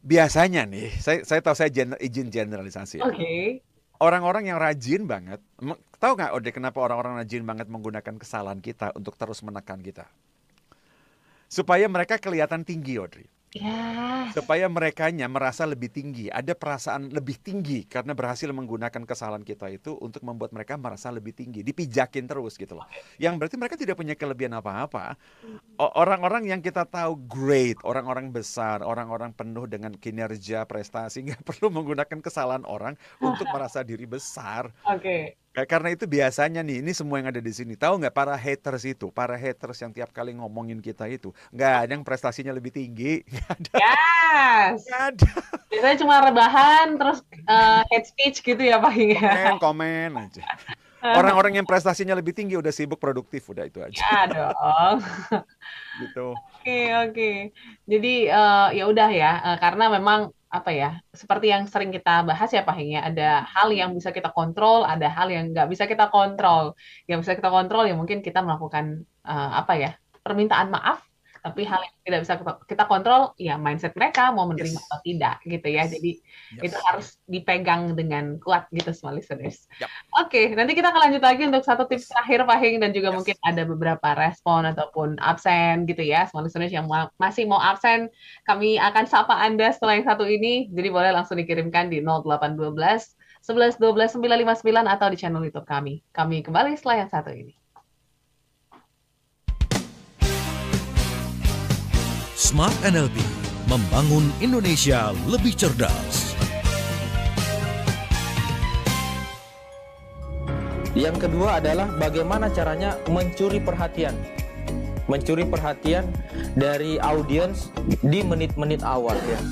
biasanya nih, saya saya tahu saya gener, izin generalisasi. Ya. Oke. Okay. Orang-orang yang rajin banget, tahu nggak Ode kenapa orang-orang rajin banget menggunakan kesalahan kita untuk terus menekan kita? Supaya mereka kelihatan tinggi, Audrey. Yes. Ya. Supaya mereka merasa lebih tinggi, ada perasaan lebih tinggi karena berhasil menggunakan kesalahan kita itu untuk membuat mereka merasa lebih tinggi, dipijakin terus gitu loh. Yang berarti mereka tidak punya kelebihan apa-apa. Hmm. Orang-orang yang kita tahu great, orang-orang besar, orang-orang penuh dengan kinerja, prestasi, nggak perlu menggunakan kesalahan orang untuk merasa diri besar. Oke. Okay karena itu biasanya nih, ini semua yang ada di sini. Tahu nggak para haters itu, para haters yang tiap kali ngomongin kita itu, nggak ada yang prestasinya lebih tinggi. Nggak ada. Yes. ada. Biasanya cuma rebahan, terus uh, eh, head speech gitu ya paling ya. Komen, komen aja. Orang-orang yang prestasinya lebih tinggi udah sibuk produktif, udah itu aja. Ya dong. gitu. Oke okay, oke. Okay. Jadi uh, ya udah ya, eh, karena memang apa ya seperti yang sering kita bahas ya Pak ya, ada hal yang bisa kita kontrol ada hal yang nggak bisa kita kontrol yang bisa kita kontrol ya mungkin kita melakukan uh, apa ya permintaan maaf tapi hal yang tidak bisa kita kontrol ya mindset mereka mau menerima yes. atau tidak gitu ya jadi yes. itu harus dipegang dengan kuat gitu semua listeners yep. oke okay, nanti kita akan lanjut lagi untuk satu tips terakhir Pak Hing dan juga yes. mungkin ada beberapa respon ataupun absen gitu ya semua listeners yang masih mau absen kami akan sapa Anda setelah yang satu ini jadi boleh langsung dikirimkan di 0812 11 12 959 atau di channel YouTube kami. Kami kembali setelah yang satu ini. Smart NLP membangun Indonesia lebih cerdas. Yang kedua adalah bagaimana caranya mencuri perhatian. Mencuri perhatian dari audiens di menit-menit awal ya.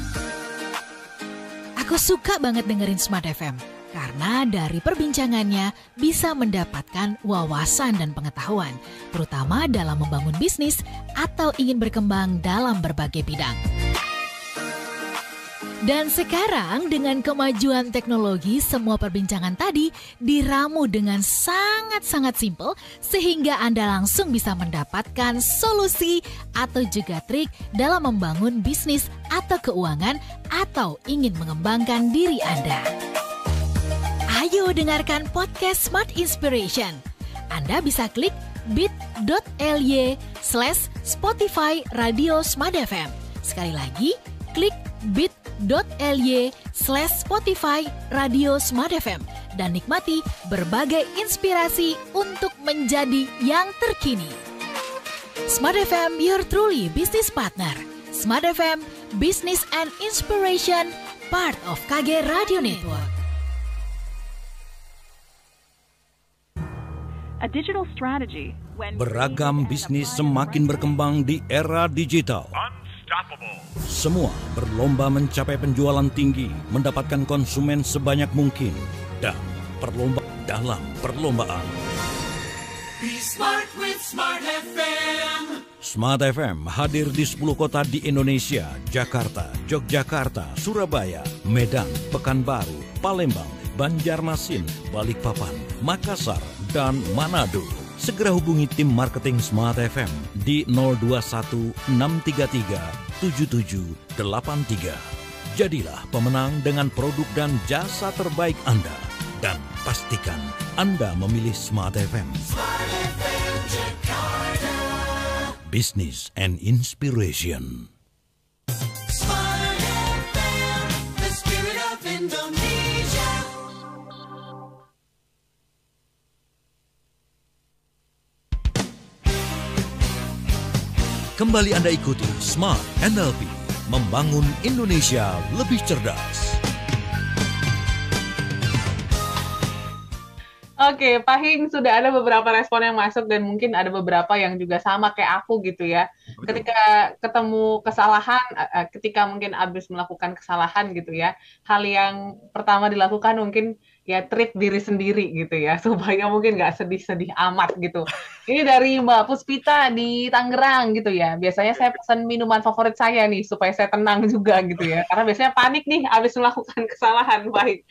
Aku suka banget dengerin Smart FM karena dari perbincangannya bisa mendapatkan wawasan dan pengetahuan, terutama dalam membangun bisnis atau ingin berkembang dalam berbagai bidang. Dan sekarang dengan kemajuan teknologi semua perbincangan tadi diramu dengan sangat-sangat simpel sehingga Anda langsung bisa mendapatkan solusi atau juga trik dalam membangun bisnis atau keuangan atau ingin mengembangkan diri Anda. Ayo dengarkan podcast Smart Inspiration. Anda bisa klik bit.ly slash Spotify Radio Smart FM. Sekali lagi, klik bit.ly slash Spotify Radio Smart FM dan nikmati berbagai inspirasi untuk menjadi yang terkini. Smart FM, your truly business partner. Smart FM, business and inspiration, part of KG Radio Network. Beragam bisnis semakin berkembang di era digital. Semua berlomba mencapai penjualan tinggi, mendapatkan konsumen sebanyak mungkin, dan perlomba dalam perlombaan. smart FM. Smart FM hadir di 10 kota di Indonesia, Jakarta, Yogyakarta, Surabaya, Medan, Pekanbaru, Palembang, Banjarmasin, Balikpapan, Makassar, dan Manado. Segera hubungi tim marketing Smart FM di 021 633 7783. Jadilah pemenang dengan produk dan jasa terbaik Anda. Dan pastikan Anda memilih Smart FM. Business and Inspiration. Smart Kembali Anda ikuti Smart NLP, membangun Indonesia lebih cerdas. Oke, Pak Hing, sudah ada beberapa respon yang masuk dan mungkin ada beberapa yang juga sama kayak aku gitu ya. Ketika ketemu kesalahan, eh, eh, ketika mungkin habis melakukan kesalahan gitu ya, hal yang pertama dilakukan mungkin ya treat diri sendiri gitu ya supaya mungkin nggak sedih-sedih amat gitu. Ini dari Mbak Puspita di Tangerang gitu ya. Biasanya saya pesan minuman favorit saya nih supaya saya tenang juga gitu ya. Karena biasanya panik nih habis melakukan kesalahan baik.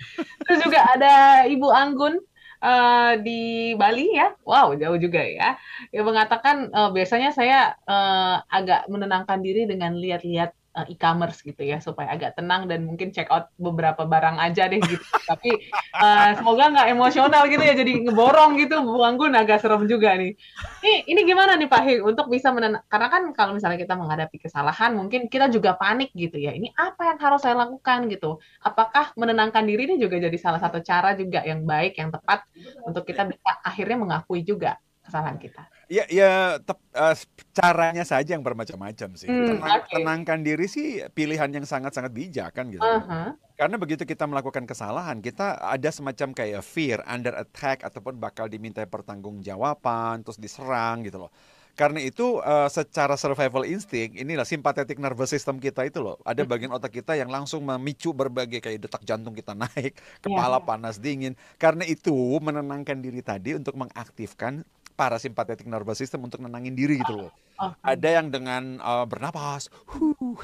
Terus juga ada Ibu Anggun Uh, di Bali ya, wow jauh juga ya. Yang mengatakan uh, biasanya saya uh, agak menenangkan diri dengan lihat-lihat Eh, e-commerce gitu ya supaya agak tenang dan mungkin check out beberapa barang aja deh gitu. Tapi uh, semoga nggak emosional gitu ya jadi ngeborong gitu buang gun agak serem juga nih. Ini ini gimana nih Pak Hik untuk bisa menenang karena kan kalau misalnya kita menghadapi kesalahan mungkin kita juga panik gitu ya. Ini apa yang harus saya lakukan gitu? Apakah menenangkan diri ini juga jadi salah satu cara juga yang baik yang tepat untuk kita bisa akhirnya mengakui juga kesalahan kita. Ya, ya tep, uh, caranya saja yang bermacam-macam sih. Hmm, Tenang, okay. Tenangkan diri sih pilihan yang sangat-sangat bijak kan gitu. Uh -huh. Karena begitu kita melakukan kesalahan, kita ada semacam kayak fear, under attack ataupun bakal diminta pertanggungjawaban, terus diserang gitu loh. Karena itu uh, secara survival instinct inilah simpatetik nervous system kita itu loh. Ada hmm. bagian otak kita yang langsung memicu berbagai kayak detak jantung kita naik, iya, kepala yeah. panas dingin. Karena itu menenangkan diri tadi untuk mengaktifkan Para simpatetik nervous system untuk nenangin diri gitu loh. Okay. Ada yang dengan uh, bernapas, huh,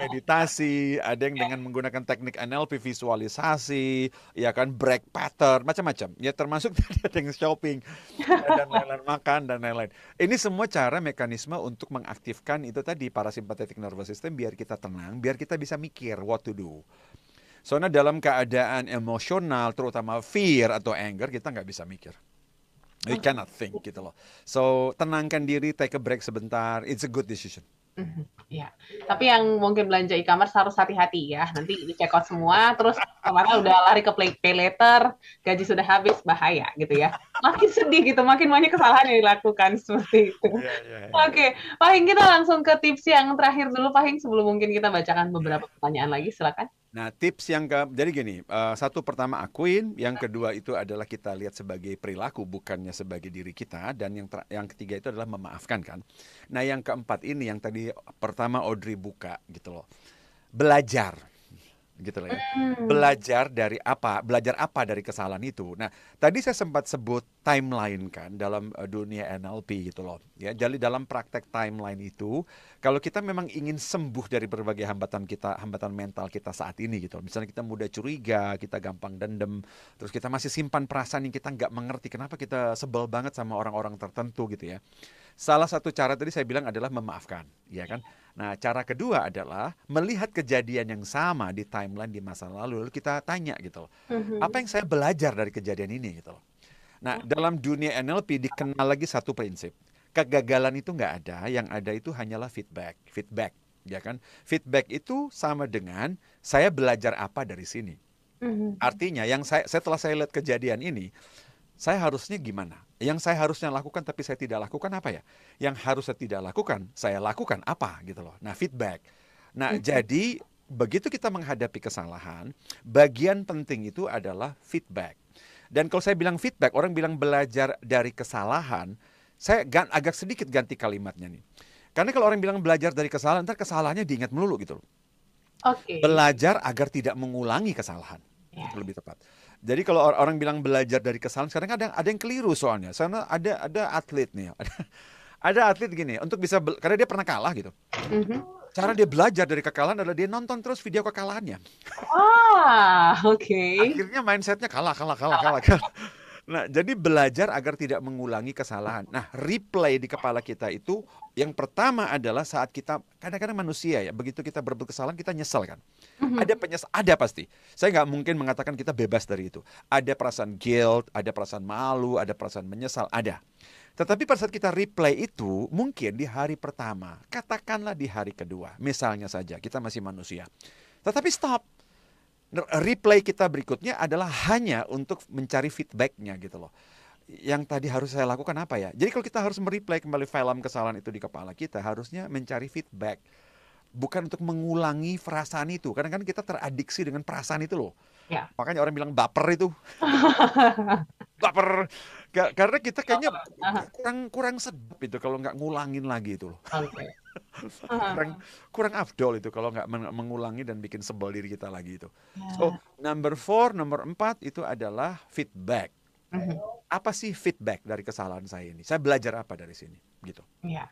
meditasi, ada yang dengan menggunakan teknik NLP visualisasi, ya kan break pattern, macam-macam. Ya termasuk tadi ada yang shopping dan lain-lain makan dan lain-lain. Ini semua cara mekanisme untuk mengaktifkan itu tadi para simpatetik nervous system biar kita tenang, biar kita bisa mikir what to do. Soalnya nah dalam keadaan emosional, terutama fear atau anger, kita nggak bisa mikir. You cannot think gitu loh. So tenangkan diri, take a break sebentar. It's a good decision. Mm-hmm. Ya, tapi yang mungkin belanja e-commerce harus hati-hati ya. Nanti di check out semua, terus kemana udah lari ke play, pay later, gaji sudah habis, bahaya gitu ya. Makin sedih gitu, makin banyak kesalahan yang dilakukan seperti itu. Yeah, yeah, yeah. Oke, okay. Pak Hing kita langsung ke tips yang terakhir dulu, Pak Hing sebelum mungkin kita bacakan beberapa pertanyaan lagi, silakan. Nah, tips yang ke, jadi gini, uh, satu pertama akuin, yang kedua itu adalah kita lihat sebagai perilaku bukannya sebagai diri kita dan yang ter, yang ketiga itu adalah memaafkan kan. Nah, yang keempat ini yang tadi pertama Audrey buka gitu loh. Belajar gitu lah ya. Hmm. Belajar dari apa? Belajar apa dari kesalahan itu? Nah, tadi saya sempat sebut timeline kan dalam eh, dunia NLP gitu loh. Ya, jadi dalam praktek timeline itu, kalau kita memang ingin sembuh dari berbagai hambatan kita, hambatan mental kita saat ini gitu. Loh. Misalnya kita mudah curiga, kita gampang dendam, terus kita masih simpan perasaan yang kita nggak mengerti kenapa kita sebel banget sama orang-orang tertentu gitu ya Salah satu cara tadi saya bilang adalah memaafkan, ya kan? Nah, cara kedua adalah melihat kejadian yang sama di timeline di masa lalu lalu kita tanya gitu loh. Mhm. Apa yang saya belajar dari kejadian ini gitu loh. Nah, dalam dunia NLP dikenal lagi satu prinsip. Kegagalan itu nggak ada, yang ada itu hanyalah feedback, feedback, ya kan? Feedback itu sama dengan saya belajar apa dari sini. Mhm. Artinya yang saya setelah saya lihat kejadian ini, saya harusnya gimana? Yang saya harusnya lakukan tapi saya tidak lakukan apa ya? Yang harus saya tidak lakukan, saya lakukan apa gitu loh. Nah, feedback. Nah, -hmm. jadi begitu kita menghadapi kesalahan, bagian penting itu adalah feedback. Dan kalau saya bilang feedback, orang bilang belajar dari kesalahan, saya agak sedikit ganti kalimatnya nih. Karena kalau orang bilang belajar dari kesalahan, ntar kesalahannya diingat melulu gitu loh. Okay. Belajar agar tidak mengulangi kesalahan, yeah. lebih tepat. Jadi kalau orang bilang belajar dari kesalahan, sekarang kadang ada yang keliru soalnya. Karena ada ada atlet nih, ada, ada atlet gini untuk bisa karena dia pernah kalah gitu. Mm-hmm. Cara dia belajar dari kekalahan adalah dia nonton terus video kekalahannya. Ah, oke. Okay. Akhirnya mindsetnya kalah, kalah, kalah, kalah, kalah. Nah, jadi belajar agar tidak mengulangi kesalahan. Nah, replay di kepala kita itu yang pertama adalah saat kita kadang-kadang manusia ya, begitu kita berbuat kesalahan kita nyesel kan. Mhm. Ada penyes ada pasti. Saya nggak mungkin mengatakan kita bebas dari itu. Ada perasaan guilt, ada perasaan malu, ada perasaan menyesal, ada. Tetapi pada saat kita replay itu mungkin di hari pertama, katakanlah di hari kedua. Misalnya saja kita masih manusia. Tetapi stop replay kita berikutnya adalah hanya untuk mencari feedbacknya gitu loh yang tadi harus saya lakukan apa ya jadi kalau kita harus mereplay kembali film kesalahan itu di kepala kita harusnya mencari feedback bukan untuk mengulangi perasaan itu karena kan kita teradiksi dengan perasaan itu loh ya. makanya orang bilang baper itu baper karena kita kayaknya kurang kurang sedap itu kalau nggak ngulangin lagi itu loh okay. kurang kurang afdol itu kalau nggak mengulangi dan bikin sebel diri kita lagi itu. Yeah. So number four, number empat itu adalah feedback. Mm -hmm. Apa sih feedback dari kesalahan saya ini? Saya belajar apa dari sini? Gitu. ya Yeah.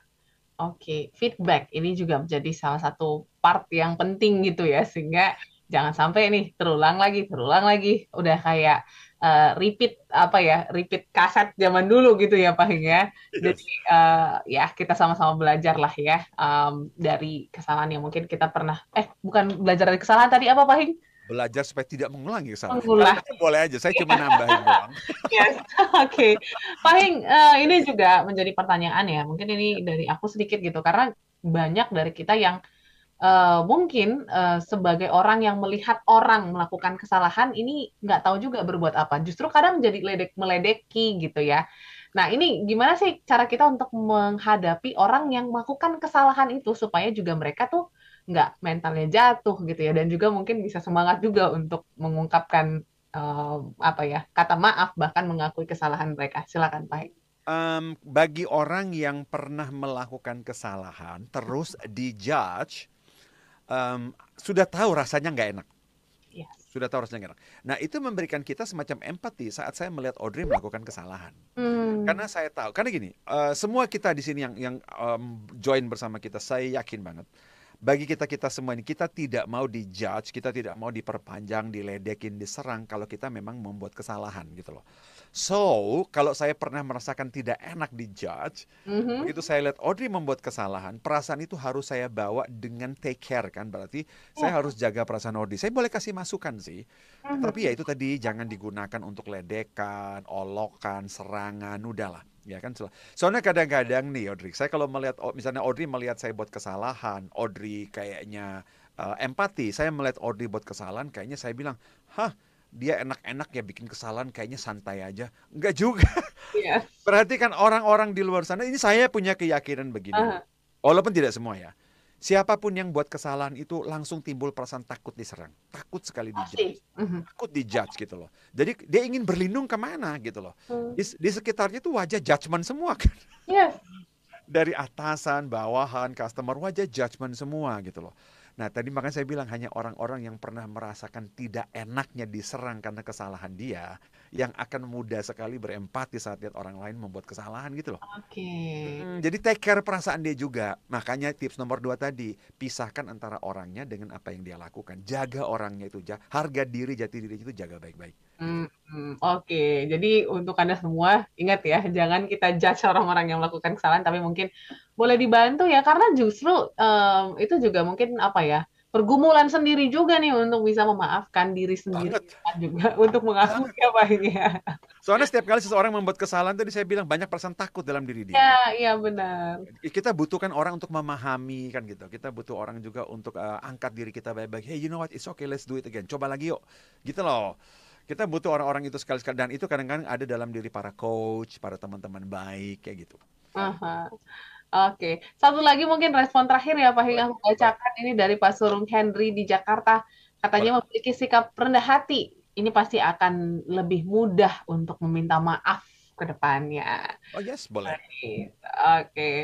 Oke, okay. feedback ini juga menjadi salah satu part yang penting gitu ya sehingga jangan sampai nih terulang lagi terulang lagi udah kayak uh, repeat apa ya repeat kaset zaman dulu gitu ya paling ya jadi uh, ya kita sama-sama belajar lah ya um, dari kesalahan yang mungkin kita pernah eh bukan belajar dari kesalahan tadi apa paling belajar supaya tidak mengulangi kesalahan. Mengulang. Boleh aja, saya iya. cuma nambahin doang. yes, oke. Okay. Paling uh, eh, ini juga menjadi pertanyaan ya, mungkin ini iya. dari aku sedikit gitu, karena banyak dari kita yang uh, mungkin uh, sebagai orang yang melihat orang melakukan kesalahan ini nggak tahu juga berbuat apa. Justru kadang menjadi ledek meledeki gitu ya. Nah ini gimana sih cara kita untuk menghadapi orang yang melakukan kesalahan itu supaya juga mereka tuh nggak mentalnya jatuh gitu ya dan juga mungkin bisa semangat juga untuk mengungkapkan uh, apa ya kata maaf bahkan mengakui kesalahan mereka. Silakan Pak um, bagi orang yang pernah melakukan kesalahan terus dijudge um, sudah tahu rasanya nggak enak. Yes. Iya. Sudah tahu rasanya nggak enak. Nah itu memberikan kita semacam empati saat saya melihat Audrey melakukan kesalahan. Mm. Karena saya tahu. Karena gini, uh, semua kita di sini yang yang um, join bersama kita, saya yakin banget. Bagi kita kita semua ini kita tidak mau dijudge, kita tidak mau diperpanjang, diledekin, diserang kalau kita memang membuat kesalahan gitu loh. So, kalau saya pernah merasakan tidak enak di judge, mm-hmm. begitu saya lihat Audrey membuat kesalahan, perasaan itu harus saya bawa dengan take care kan, berarti yeah. saya iya. harus jaga perasaan Audrey. Saya boleh kasih masukan sih, mm-hmm. tapi ya itu tadi jangan digunakan untuk ledekan, olokan, serangan, udahlah ya kan soalnya kadang-kadang nih Audrey saya kalau melihat oh, misalnya Audrey melihat saya buat kesalahan Audrey kayaknya uh, empati saya melihat Audrey buat kesalahan kayaknya saya bilang hah dia enak-enak ya bikin kesalahan kayaknya santai aja. Enggak juga. Yeah. perhatikan orang-orang di luar sana ini saya punya keyakinan begini. Uh -huh. Walaupun tidak semua ya. Siapapun yang buat kesalahan itu langsung timbul perasaan takut diserang, takut sekali dijudge, uh mhm. -huh. takut dijudge gitu loh. Jadi dia ingin berlindung kemana gitu loh. Hmm. Di, di sekitarnya tuh wajah judgement semua kan. yeah. Dari atasan, bawahan, customer wajah judgement semua gitu loh. Nah tadi makanya saya bilang hanya orang-orang yang pernah merasakan tidak enaknya diserang karena kesalahan dia yang akan mudah sekali berempati saat lihat orang lain membuat kesalahan gitu loh. Oke. Okay. jadi take care perasaan dia juga. Makanya tips nomor dua tadi pisahkan antara orangnya dengan apa yang dia lakukan. Jaga orangnya itu, harga diri jati diri itu jaga baik-baik. Hmm, oke. Jadi untuk Anda semua, ingat ya, jangan kita judge orang-orang yang melakukan kesalahan, tapi mungkin boleh dibantu ya, karena justru, um, itu juga mungkin, apa ya, pergumulan sendiri juga nih untuk bisa memaafkan diri sendiri juga untuk mengakui apa ini ya. Soalnya setiap kali seseorang membuat kesalahan tadi saya bilang banyak perasaan takut dalam diri dia. Iya, iya benar. Kita butuhkan orang untuk memahami kan gitu. Kita butuh orang juga untuk, uh, angkat diri kita baik-baik. "Hey, you know what? It's okay, let's do it again. Coba lagi yuk." Gitu loh kita butuh orang-orang itu sekali-sekali dan itu kadang-kadang ada dalam diri para coach, para teman-teman baik kayak gitu. Aha. Oke, okay. satu lagi mungkin respon terakhir ya Pak Hilang aku bacakan ini dari Pak Surung Henry di Jakarta. Katanya memiliki sikap rendah hati, ini pasti akan lebih mudah untuk meminta maaf ke depannya. Oh yes, boleh. Oke, okay.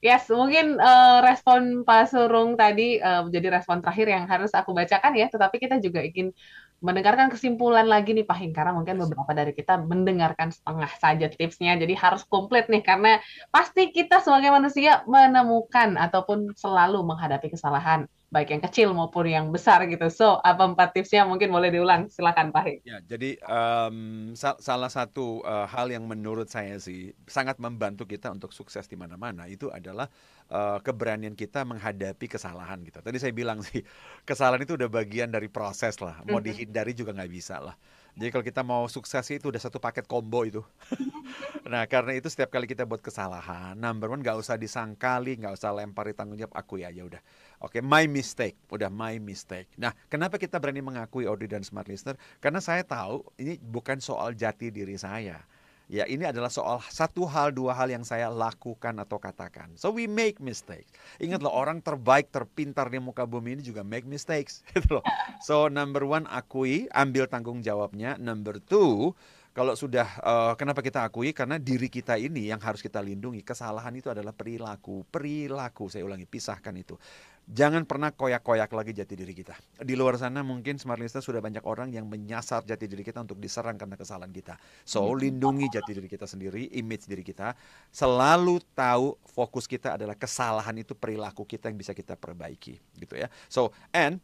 yes mungkin uh, respon Pak Surung tadi uh, menjadi respon terakhir yang harus aku bacakan ya. Tetapi kita juga ingin mendengarkan kesimpulan lagi nih Pak Hing karena mungkin beberapa dari kita mendengarkan setengah saja tipsnya jadi harus komplit nih karena pasti kita sebagai manusia menemukan ataupun selalu menghadapi kesalahan baik yang kecil maupun yang besar gitu. So, apa empat tipsnya mungkin boleh diulang? Silakan Pak Hik. Ya, jadi um, sal salah satu uh, hal yang menurut saya sih sangat membantu kita untuk sukses di mana-mana itu adalah uh, keberanian kita menghadapi kesalahan kita. Gitu. Tadi saya bilang sih, kesalahan itu udah bagian dari proses lah. Mau mhm. dihindari juga nggak bisa lah. Jadi kalau kita mau sukses itu udah satu paket combo itu. nah karena itu setiap kali kita buat kesalahan, number one nggak usah disangkali, nggak usah lempari tanggung jawab, aku ya, ya udah. Oke, okay, my mistake, udah my mistake. Nah kenapa kita berani mengakui Audi dan Smart Listener? Karena saya tahu ini bukan soal jati diri saya Ya, ini adalah soal satu hal, dua hal yang saya lakukan atau katakan. So we make mistakes. Ingatlah orang terbaik, terpintar di muka bumi ini juga make mistakes. Gitu loh. So number one, akui, ambil tanggung jawabnya. Number two, kalau sudah uh, kenapa kita akui karena diri kita ini yang harus kita lindungi kesalahan itu adalah perilaku perilaku saya ulangi pisahkan itu jangan pernah koyak-koyak lagi jati diri kita di luar sana mungkin smart listener sudah banyak orang yang menyasar jati diri kita untuk diserang karena kesalahan kita so hmm. lindungi jati diri kita sendiri image diri kita selalu tahu fokus kita adalah kesalahan itu perilaku kita yang bisa kita perbaiki gitu ya so and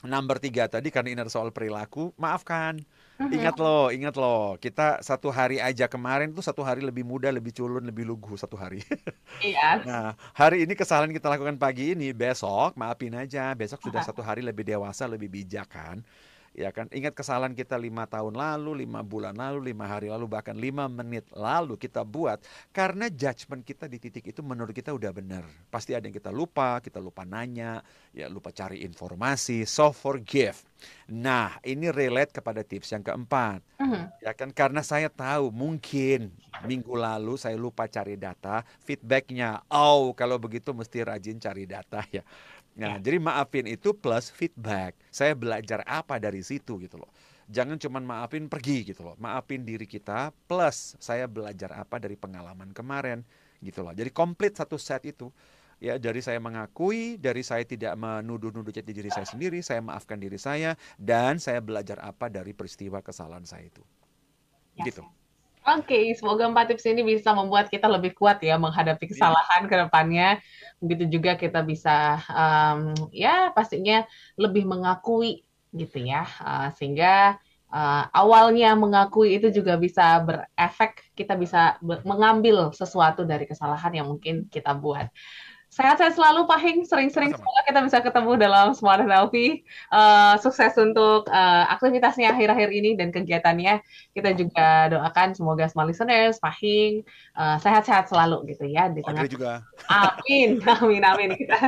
Number tiga tadi karena ini ada soal perilaku, maafkan. Mhm. Ingat loh, ingat loh. Kita satu hari aja kemarin tuh satu hari lebih muda, lebih culun, lebih lugu satu hari. Iya. Nah, hari ini kesalahan kita lakukan pagi ini, besok maafin aja. Besok sudah satu hari lebih dewasa, lebih bijak kan ya kan ingat kesalahan kita lima tahun lalu lima bulan lalu lima hari lalu bahkan lima menit lalu kita buat karena judgement kita di titik itu menurut kita udah benar pasti ada yang kita lupa kita lupa nanya ya lupa cari informasi so forgive nah ini relate kepada tips yang keempat uh mm-hmm. -huh. ya kan karena saya tahu mungkin minggu lalu saya lupa cari data feedbacknya oh kalau begitu mesti rajin cari data ya Ya. Nah, jadi maafin itu plus feedback. Saya belajar apa dari situ gitu loh. Jangan cuma maafin pergi gitu loh. Maafin diri kita plus saya belajar apa dari pengalaman kemarin gitu loh. Jadi komplit satu set itu. Ya, dari saya mengakui, dari saya tidak menuduh-nuduh jadi diri saya sendiri, saya maafkan diri saya dan saya belajar apa dari peristiwa kesalahan saya itu. Ya. Gitu. Oke, okay, semoga empat tips ini bisa membuat kita lebih kuat ya menghadapi iya. kesalahan yeah. ke depannya. Begitu juga kita bisa um, ya pastinya lebih mengakui gitu ya. Uh, sehingga uh, awalnya mengakui itu juga bisa berefek, kita bisa ber mengambil sesuatu dari kesalahan yang mungkin kita buat. Sehat-sehat selalu Pak Hing, sering-sering semoga kita bisa ketemu dalam Smart Healthy. Uh, sukses untuk uh, aktivitasnya akhir-akhir ini dan kegiatannya. Kita juga doakan semoga Smart listeners, Pak Hing, sehat sehat-sehat selalu gitu ya. Di tengah. juga. Amin, amin, amin. Kita,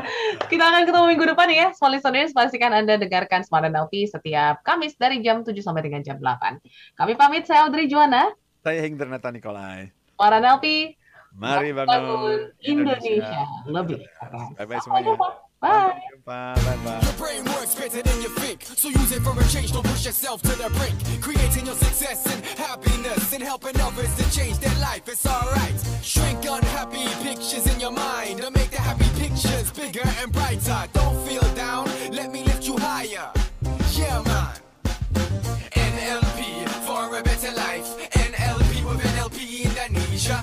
kita akan ketemu minggu depan ya, Smart listeners. Pastikan Anda dengarkan Smart Healthy setiap Kamis dari jam 7 sampai dengan jam 8. Kami pamit, saya Audrey Juwana. Saya Hing Dernata Nikolai. Smart Healthy, Mari bangun Indonesia, Indonesia. lebih Bye. Bye. semuanya. Bye. Your brain than you think, so use it for a change. Don't push yourself to the brink. Creating your success and happiness and helping others to change their life. It's alright. Shrink unhappy pictures in your mind and make the happy pictures bigger and brighter. Don't feel down. Let me lift you higher. Yeah, man. NLP for a better life. NLP with NLP Indonesia.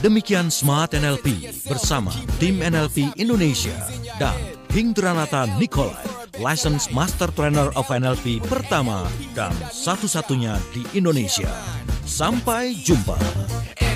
Demikian Smart NLP bersama tim NLP Indonesia dan Hingdranata Nikolai, License Master Trainer of NLP pertama dan satu-satunya di Indonesia. Sampai jumpa.